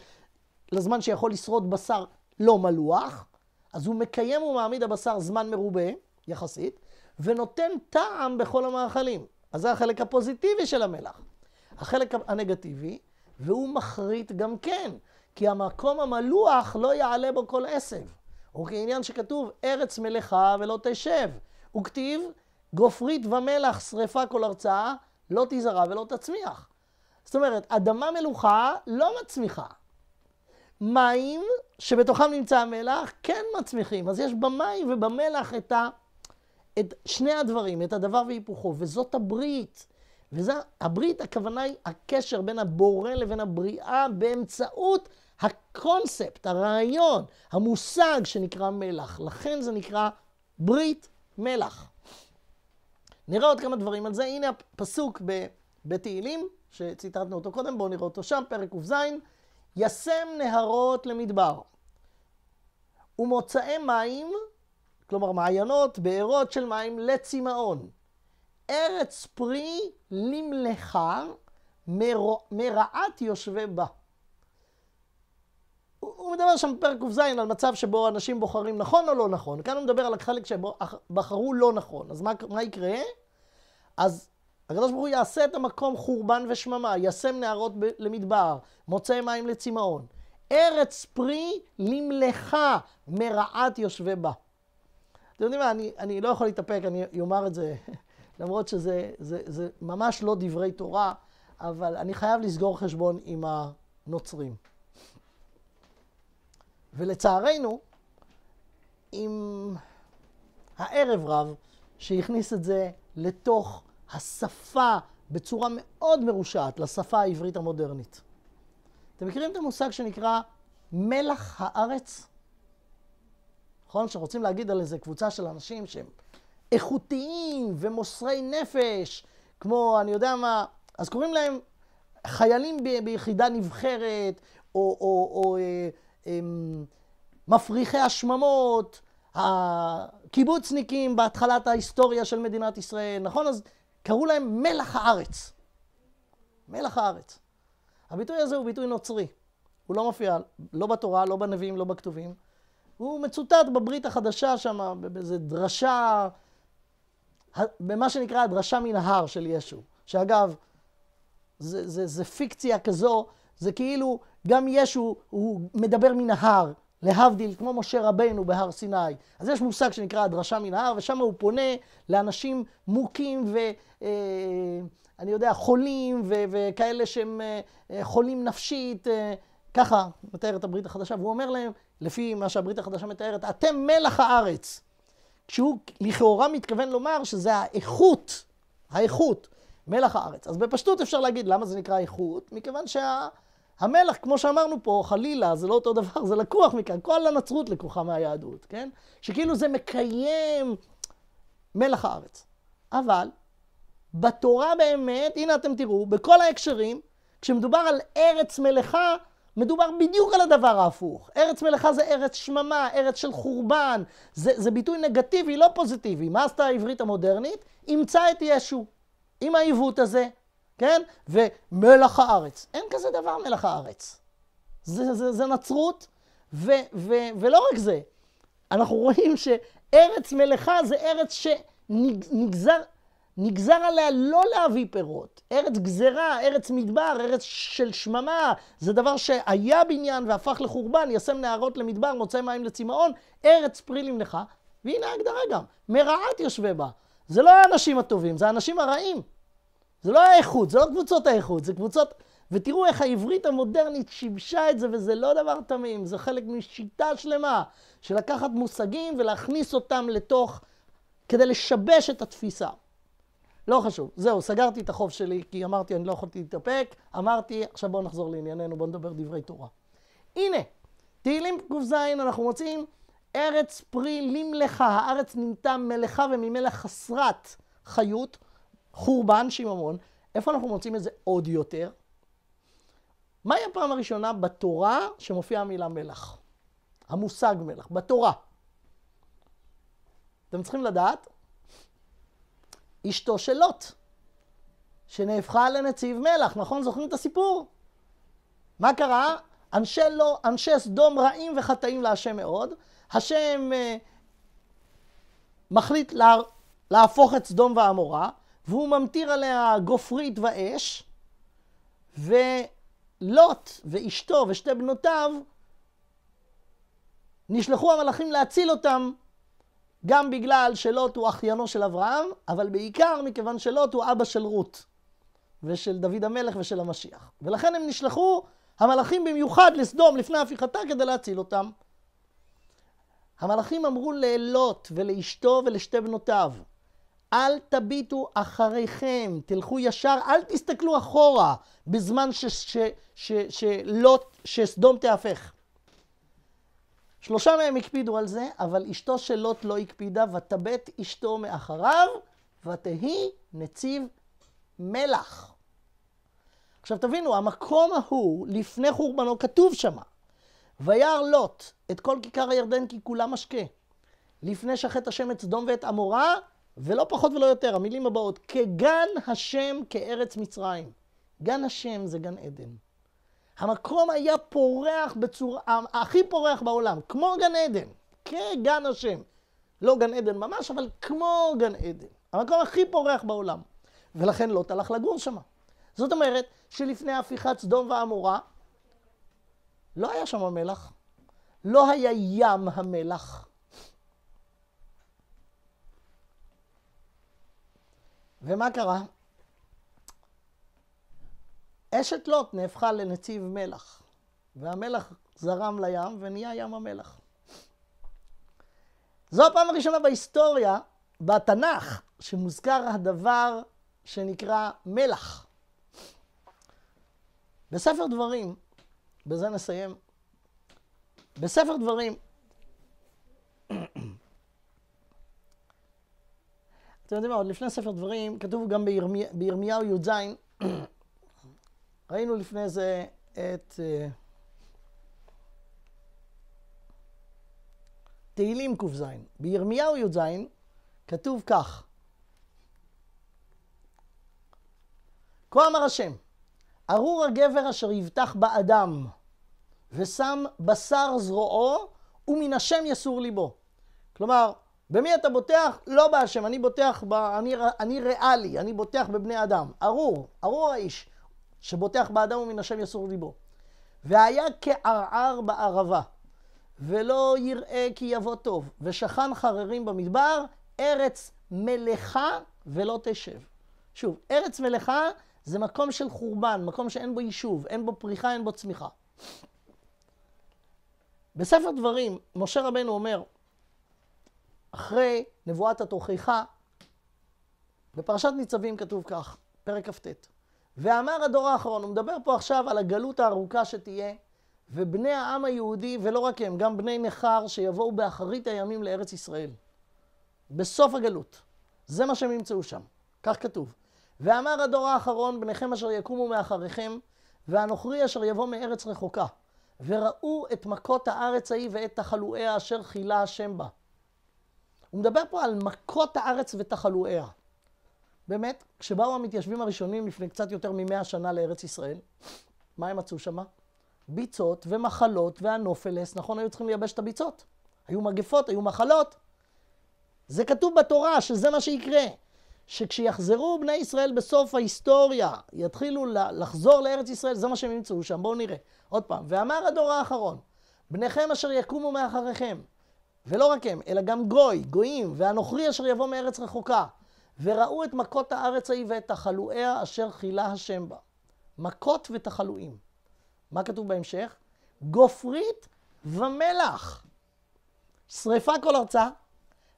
לזמן שיכול לשרוד בשר לא מלוח. אז הוא מקיים ומעמיד הבשר זמן מרובה, יחסית, ונותן טעם בכל המאכלים. אז זה החלק הפוזיטיבי של המלח. החלק הנגטיבי, והוא מחריט גם כן, כי המקום המלוח לא יעלה בו כל עשב. כעניין שכתוב, ארץ מלאכה ולא תשב. כתיב, גופרית ומלח שרפה כל הרצאה, לא תזרע ולא תצמיח. זאת אומרת, אדמה מלוכה לא מצמיחה. מים שבתוכם נמצא המלח כן מצמיחים. אז יש במים ובמלח את, ה, את שני הדברים, את הדבר והיפוכו, וזאת הברית. הברית, הכוונה היא הקשר בין הבורא לבין הבריאה באמצעות הקונספט, הרעיון, המושג שנקרא מלח. לכן זה נקרא ברית מלח. נראה עוד כמה דברים על זה. הנה הפסוק בתהילים, שציטטנו אותו קודם, בואו נראה אותו שם, פרק ק"ז. ישם נהרות למדבר, ומוצאי מים, כלומר מעיינות, בארות של מים, לצמאון. ארץ פרי למלכה מרעת יושבי בה. הוא מדבר שם בפרק ק"ז על מצב שבו אנשים בוחרים נכון או לא נכון. כאן הוא מדבר על החלק שבחרו לא נכון. אז מה, מה יקרה? אז הקדוש ברוך הוא יעשה את המקום חורבן ושממה, ישם נהרות ב- למדבר, מוצא מים לצמאון. ארץ פרי למלאכה מרעת יושבי בה. אתם יודעים מה, אני, אני לא יכול להתאפק, אני אומר את זה, למרות שזה זה, זה ממש לא דברי תורה, אבל אני חייב לסגור חשבון עם הנוצרים. ולצערנו, עם הערב רב שהכניס את זה לתוך השפה בצורה מאוד מרושעת לשפה העברית המודרנית. אתם מכירים את המושג שנקרא מלח הארץ? נכון? שרוצים להגיד על איזה קבוצה של אנשים שהם איכותיים ומוסרי נפש, כמו, אני יודע מה, אז קוראים להם חיילים ב- ביחידה נבחרת, או, או, או, או אה, אה, מפריחי השממות, הקיבוצניקים בהתחלת ההיסטוריה של מדינת ישראל, נכון? אז קראו להם מלח הארץ. מלח הארץ. הביטוי הזה הוא ביטוי נוצרי. הוא לא מופיע לא בתורה, לא בנביאים, לא בכתובים. הוא מצוטט בברית החדשה שם, באיזה דרשה, במה שנקרא הדרשה מן ההר של ישו. שאגב, זה, זה, זה פיקציה כזו, זה כאילו גם ישו הוא מדבר מן ההר, להבדיל, כמו משה רבנו בהר סיני. אז יש מושג שנקרא הדרשה מן ההר, ושם הוא פונה לאנשים מוכים ו... אה, אני יודע, חולים ו- וכאלה שהם uh, חולים נפשית, uh, ככה מתאר את הברית החדשה, והוא אומר להם, לפי מה שהברית החדשה מתארת, אתם מלח הארץ. כשהוא לכאורה מתכוון לומר שזה האיכות, האיכות, מלח הארץ. אז בפשטות אפשר להגיד למה זה נקרא איכות, מכיוון שה... המלך, כמו שאמרנו פה, חלילה, זה לא אותו דבר, זה לקוח מכאן. כל הנצרות לקוחה מהיהדות, כן? שכאילו זה מקיים מלח הארץ. אבל בתורה באמת, הנה אתם תראו, בכל ההקשרים, כשמדובר על ארץ מלאכה, מדובר בדיוק על הדבר ההפוך. ארץ מלאכה זה ארץ שממה, ארץ של חורבן. זה, זה ביטוי נגטיבי, לא פוזיטיבי. מה עשתה העברית המודרנית? אימצה את ישו עם העיוות הזה. כן? ומלח הארץ. אין כזה דבר מלח הארץ. זה, זה, זה נצרות, ו, ו, ולא רק זה. אנחנו רואים שארץ מלאכה זה ארץ שנגזר... נגזר עליה לא להביא פירות. ארץ גזרה, ארץ מדבר, ארץ של שממה, זה דבר שהיה בניין והפך לחורבן, ישם נהרות למדבר, מוצא מים לצמאון, ארץ פרי למלאכה. והנה ההגדרה גם, מרעת יושבי בה. זה לא האנשים הטובים, זה האנשים הרעים. זה לא האיכות, זה לא קבוצות האיכות, זה קבוצות... ותראו איך העברית המודרנית שיבשה את זה, וזה לא דבר תמים, זה חלק משיטה שלמה של לקחת מושגים ולהכניס אותם לתוך, כדי לשבש את התפיסה. לא חשוב, זהו, סגרתי את החוב שלי, כי אמרתי, אני לא יכולתי להתאפק, אמרתי, עכשיו בואו נחזור לענייננו, בואו נדבר דברי תורה. הנה, תהילים ק"ז, אנחנו מוצאים ארץ פרי למלך, הארץ נמתה מלכה וממלך חסרת חיות. חורבן שיממון. איפה אנחנו מוצאים את זה עוד יותר? מהי הפעם הראשונה בתורה שמופיעה המילה מלח? המושג מלח, בתורה. אתם צריכים לדעת, אשתו של לוט, שנהפכה לנציב מלח, נכון? זוכרים את הסיפור? מה קרה? אנשי, לא, אנשי סדום רעים וחטאים להשם מאוד. השם אה, מחליט לה, להפוך את סדום ועמורה, והוא ממטיר עליה גופרית ואש, ולוט ואשתו ושתי בנותיו נשלחו המלאכים להציל אותם, גם בגלל שלוט הוא אחיינו של אברהם, אבל בעיקר מכיוון שלוט הוא אבא של רות, ושל דוד המלך ושל המשיח. ולכן הם נשלחו, המלאכים במיוחד, לסדום לפני הפיכתה כדי להציל אותם. המלאכים אמרו ללוט ולאשתו ולשתי בנותיו, אל תביטו אחריכם, תלכו ישר, אל תסתכלו אחורה בזמן ש, ש, ש, שלא, שסדום תהפך. שלושה מהם הקפידו על זה, אבל אשתו של לוט לא הקפידה, ותבט אשתו מאחריו, ותהי נציב מלח. עכשיו תבינו, המקום ההוא, לפני חורבנו, כתוב שמה, וירא לוט את כל כיכר הירדן כי כולה משקה. לפני שחט השם את סדום ואת עמורה, ולא פחות ולא יותר, המילים הבאות, כגן השם כארץ מצרים. גן השם זה גן עדן. המקום היה פורח בצורה, הכי פורח בעולם, כמו גן עדן, כגן השם. לא גן עדן ממש, אבל כמו גן עדן. המקום הכי פורח בעולם. ולכן לוט לא הלך לגור שם. זאת אומרת שלפני הפיכת סדום ועמורה, לא היה שם המלח. לא היה ים המלח. ומה קרה? אשת לוט נהפכה לנציב מלח, והמלח זרם לים ונהיה ים המלח. זו הפעם הראשונה בהיסטוריה, בתנ"ך, שמוזכר הדבר שנקרא מלח. בספר דברים, בזה נסיים, בספר דברים אתם יודעים מה, עוד לפני ספר דברים, כתוב גם בירמי, בירמיהו י"ז, ראינו לפני זה את אה, תהילים ק"ז. בירמיהו י"ז כתוב כך: כה אמר השם, ארור הגבר אשר יבטח באדם ושם בשר זרועו ומן השם יסור ליבו. כלומר, במי אתה בוטח? לא בהשם, אני בוטח, ב, אני, אני ריאלי, אני בוטח בבני אדם. ארור, ארור האיש, שבוטח באדם ומן השם יסור ליבו. והיה כערער בערבה, ולא יראה כי יבוא טוב, ושכן חררים במדבר, ארץ מלאכה ולא תשב. שוב, ארץ מלאכה זה מקום של חורבן, מקום שאין בו יישוב, אין בו פריחה, אין בו צמיחה. בספר דברים, משה רבנו אומר, אחרי נבואת התוכחה, בפרשת ניצבים כתוב כך, פרק כ"ט: ואמר הדור האחרון, הוא מדבר פה עכשיו על הגלות הארוכה שתהיה, ובני העם היהודי, ולא רק הם, גם בני נכר שיבואו באחרית הימים לארץ ישראל. בסוף הגלות. זה מה שהם ימצאו שם. כך כתוב. ואמר הדור האחרון, בניכם אשר יקומו מאחריכם, והנוכרי אשר יבוא מארץ רחוקה. וראו את מכות הארץ ההיא ואת תחלואיה אשר חילה השם בה. הוא מדבר פה על מכות הארץ ותחלואיה. באמת, כשבאו המתיישבים הראשונים לפני קצת יותר ממאה שנה לארץ ישראל, מה הם מצאו שמה? ביצות ומחלות והנופלס, נכון? היו צריכים לייבש את הביצות. היו מגפות, היו מחלות. זה כתוב בתורה שזה מה שיקרה. שכשיחזרו בני ישראל בסוף ההיסטוריה, יתחילו לחזור לארץ ישראל, זה מה שהם ימצאו שם. בואו נראה. עוד פעם, ואמר הדור האחרון, בניכם אשר יקומו מאחריכם, ולא רק הם, אלא גם גוי, גויים, והנוכרי אשר יבוא מארץ רחוקה. וראו את מכות הארץ ההיא ואת תחלואיה אשר חילה השם בה. מכות ותחלואים. מה כתוב בהמשך? גופרית ומלח. שרפה כל ארצה,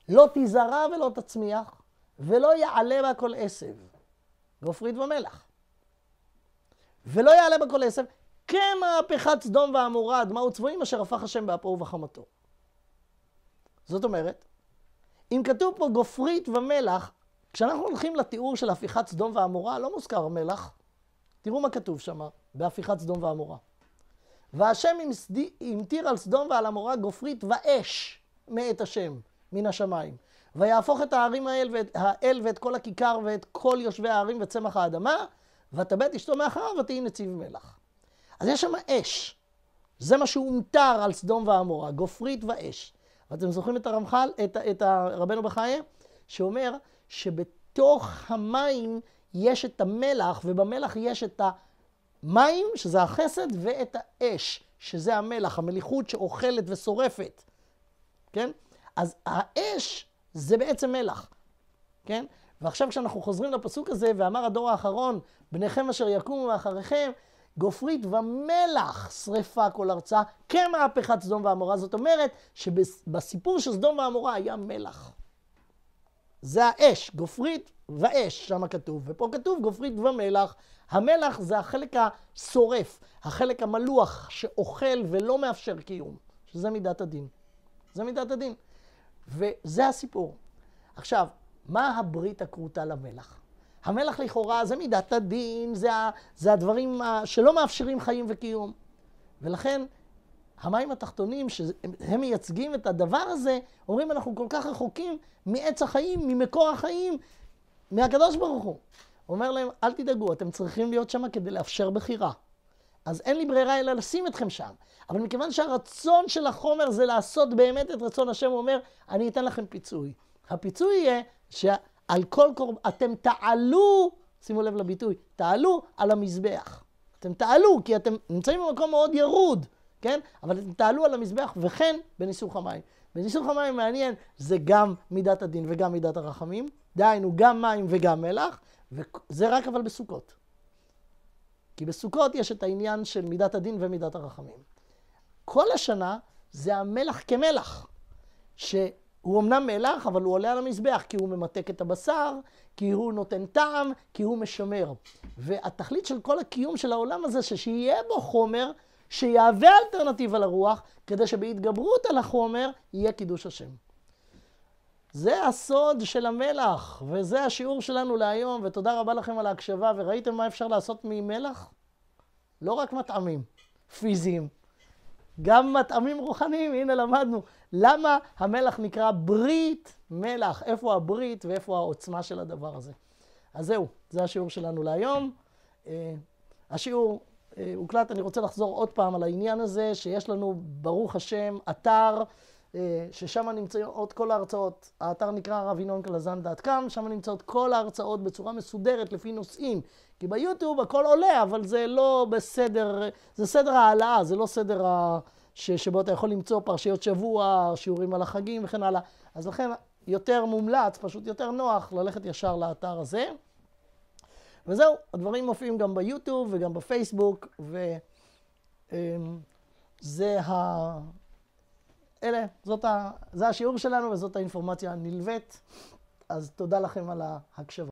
לא תזרע ולא תצמיח, ולא יעלה בה כל עשב. גופרית ומלח. ולא יעלה בה כל עשב, כמהפכת סדום ועמורה, דמעות צבועים אשר הפך השם באפו ובחמתו. זאת אומרת, אם כתוב פה גופרית ומלח, כשאנחנו הולכים לתיאור של הפיכת סדום ועמורה, לא מוזכר מלח. תראו מה כתוב שם בהפיכת סדום ועמורה. והשם המטיר על סדום ועל עמורה גופרית ואש מאת השם, מן השמיים. ויהפוך את הערים האל ואת, האל ואת כל הכיכר ואת כל יושבי הערים וצמח האדמה, ותבט אשתו מאחריו ותהי נציב מלח. אז יש שם אש. זה מה שהומטר על סדום ועמורה, גופרית ואש. אתם זוכרים את הרמח"ל, את, את רבנו בחייה, שאומר שבתוך המים יש את המלח, ובמלח יש את המים, שזה החסד, ואת האש, שזה המלח, המליחות שאוכלת ושורפת, כן? אז האש זה בעצם מלח, כן? ועכשיו כשאנחנו חוזרים לפסוק הזה, ואמר הדור האחרון, בניכם אשר יקומו ואחריכם, גופרית ומלח שרפה כל ארצה, כמהפכת סדום ועמורה. זאת אומרת שבסיפור של סדום ועמורה היה מלח. זה האש, גופרית ואש, שם כתוב. ופה כתוב גופרית ומלח. המלח זה החלק השורף, החלק המלוח שאוכל ולא מאפשר קיום, שזה מידת הדין. זה מידת הדין. וזה הסיפור. עכשיו, מה הברית הכרותה למלח? המלך לכאורה זה מידת הדין, זה, ה, זה הדברים ה, שלא מאפשרים חיים וקיום. ולכן המים התחתונים, שהם מייצגים את הדבר הזה, אומרים אנחנו כל כך רחוקים מעץ החיים, ממקור החיים, מהקדוש ברוך הוא. אומר להם, אל תדאגו, אתם צריכים להיות שם כדי לאפשר בחירה. אז אין לי ברירה אלא לשים אתכם שם. אבל מכיוון שהרצון של החומר זה לעשות באמת את רצון השם, הוא אומר, אני אתן לכם פיצוי. הפיצוי יהיה שה... על כל קורבן, אתם תעלו, שימו לב לביטוי, תעלו על המזבח. אתם תעלו, כי אתם נמצאים במקום מאוד ירוד, כן? אבל אתם תעלו על המזבח, וכן בניסוך המים. בניסוך המים מעניין, זה גם מידת הדין וגם מידת הרחמים, דהיינו גם מים וגם מלח, וזה רק אבל בסוכות. כי בסוכות יש את העניין של מידת הדין ומידת הרחמים. כל השנה זה המלח כמלח, ש... הוא אמנם מלח, אבל הוא עולה על המזבח, כי הוא ממתק את הבשר, כי הוא נותן טעם, כי הוא משמר. והתכלית של כל הקיום של העולם הזה, ששיהיה בו חומר שיהווה אלטרנטיבה לרוח, כדי שבהתגברות על החומר יהיה קידוש השם. זה הסוד של המלח, וזה השיעור שלנו להיום, ותודה רבה לכם על ההקשבה, וראיתם מה אפשר לעשות ממלח? לא רק מטעמים פיזיים, גם מטעמים רוחניים, הנה למדנו. למה המלח נקרא ברית מלח? איפה הברית ואיפה העוצמה של הדבר הזה? אז זהו, זה השיעור שלנו להיום. אה, השיעור אה, הוקלט, אני רוצה לחזור עוד פעם על העניין הזה, שיש לנו, ברוך השם, אתר, אה, ששם נמצאות כל ההרצאות. האתר נקרא הרב ינון קלזן דעתכם, שם נמצאות כל ההרצאות בצורה מסודרת לפי נושאים. כי ביוטיוב הכל עולה, אבל זה לא בסדר, זה סדר העלאה, זה לא סדר ה... ש... שבו אתה יכול למצוא פרשיות שבוע, שיעורים על החגים וכן הלאה. אז לכן יותר מומלץ, פשוט יותר נוח ללכת ישר לאתר הזה. וזהו, הדברים מופיעים גם ביוטיוב וגם בפייסבוק, וזה אמ, ה... אלה, זאת ה... זה השיעור שלנו וזאת האינפורמציה הנלווית, אז תודה לכם על ההקשבה.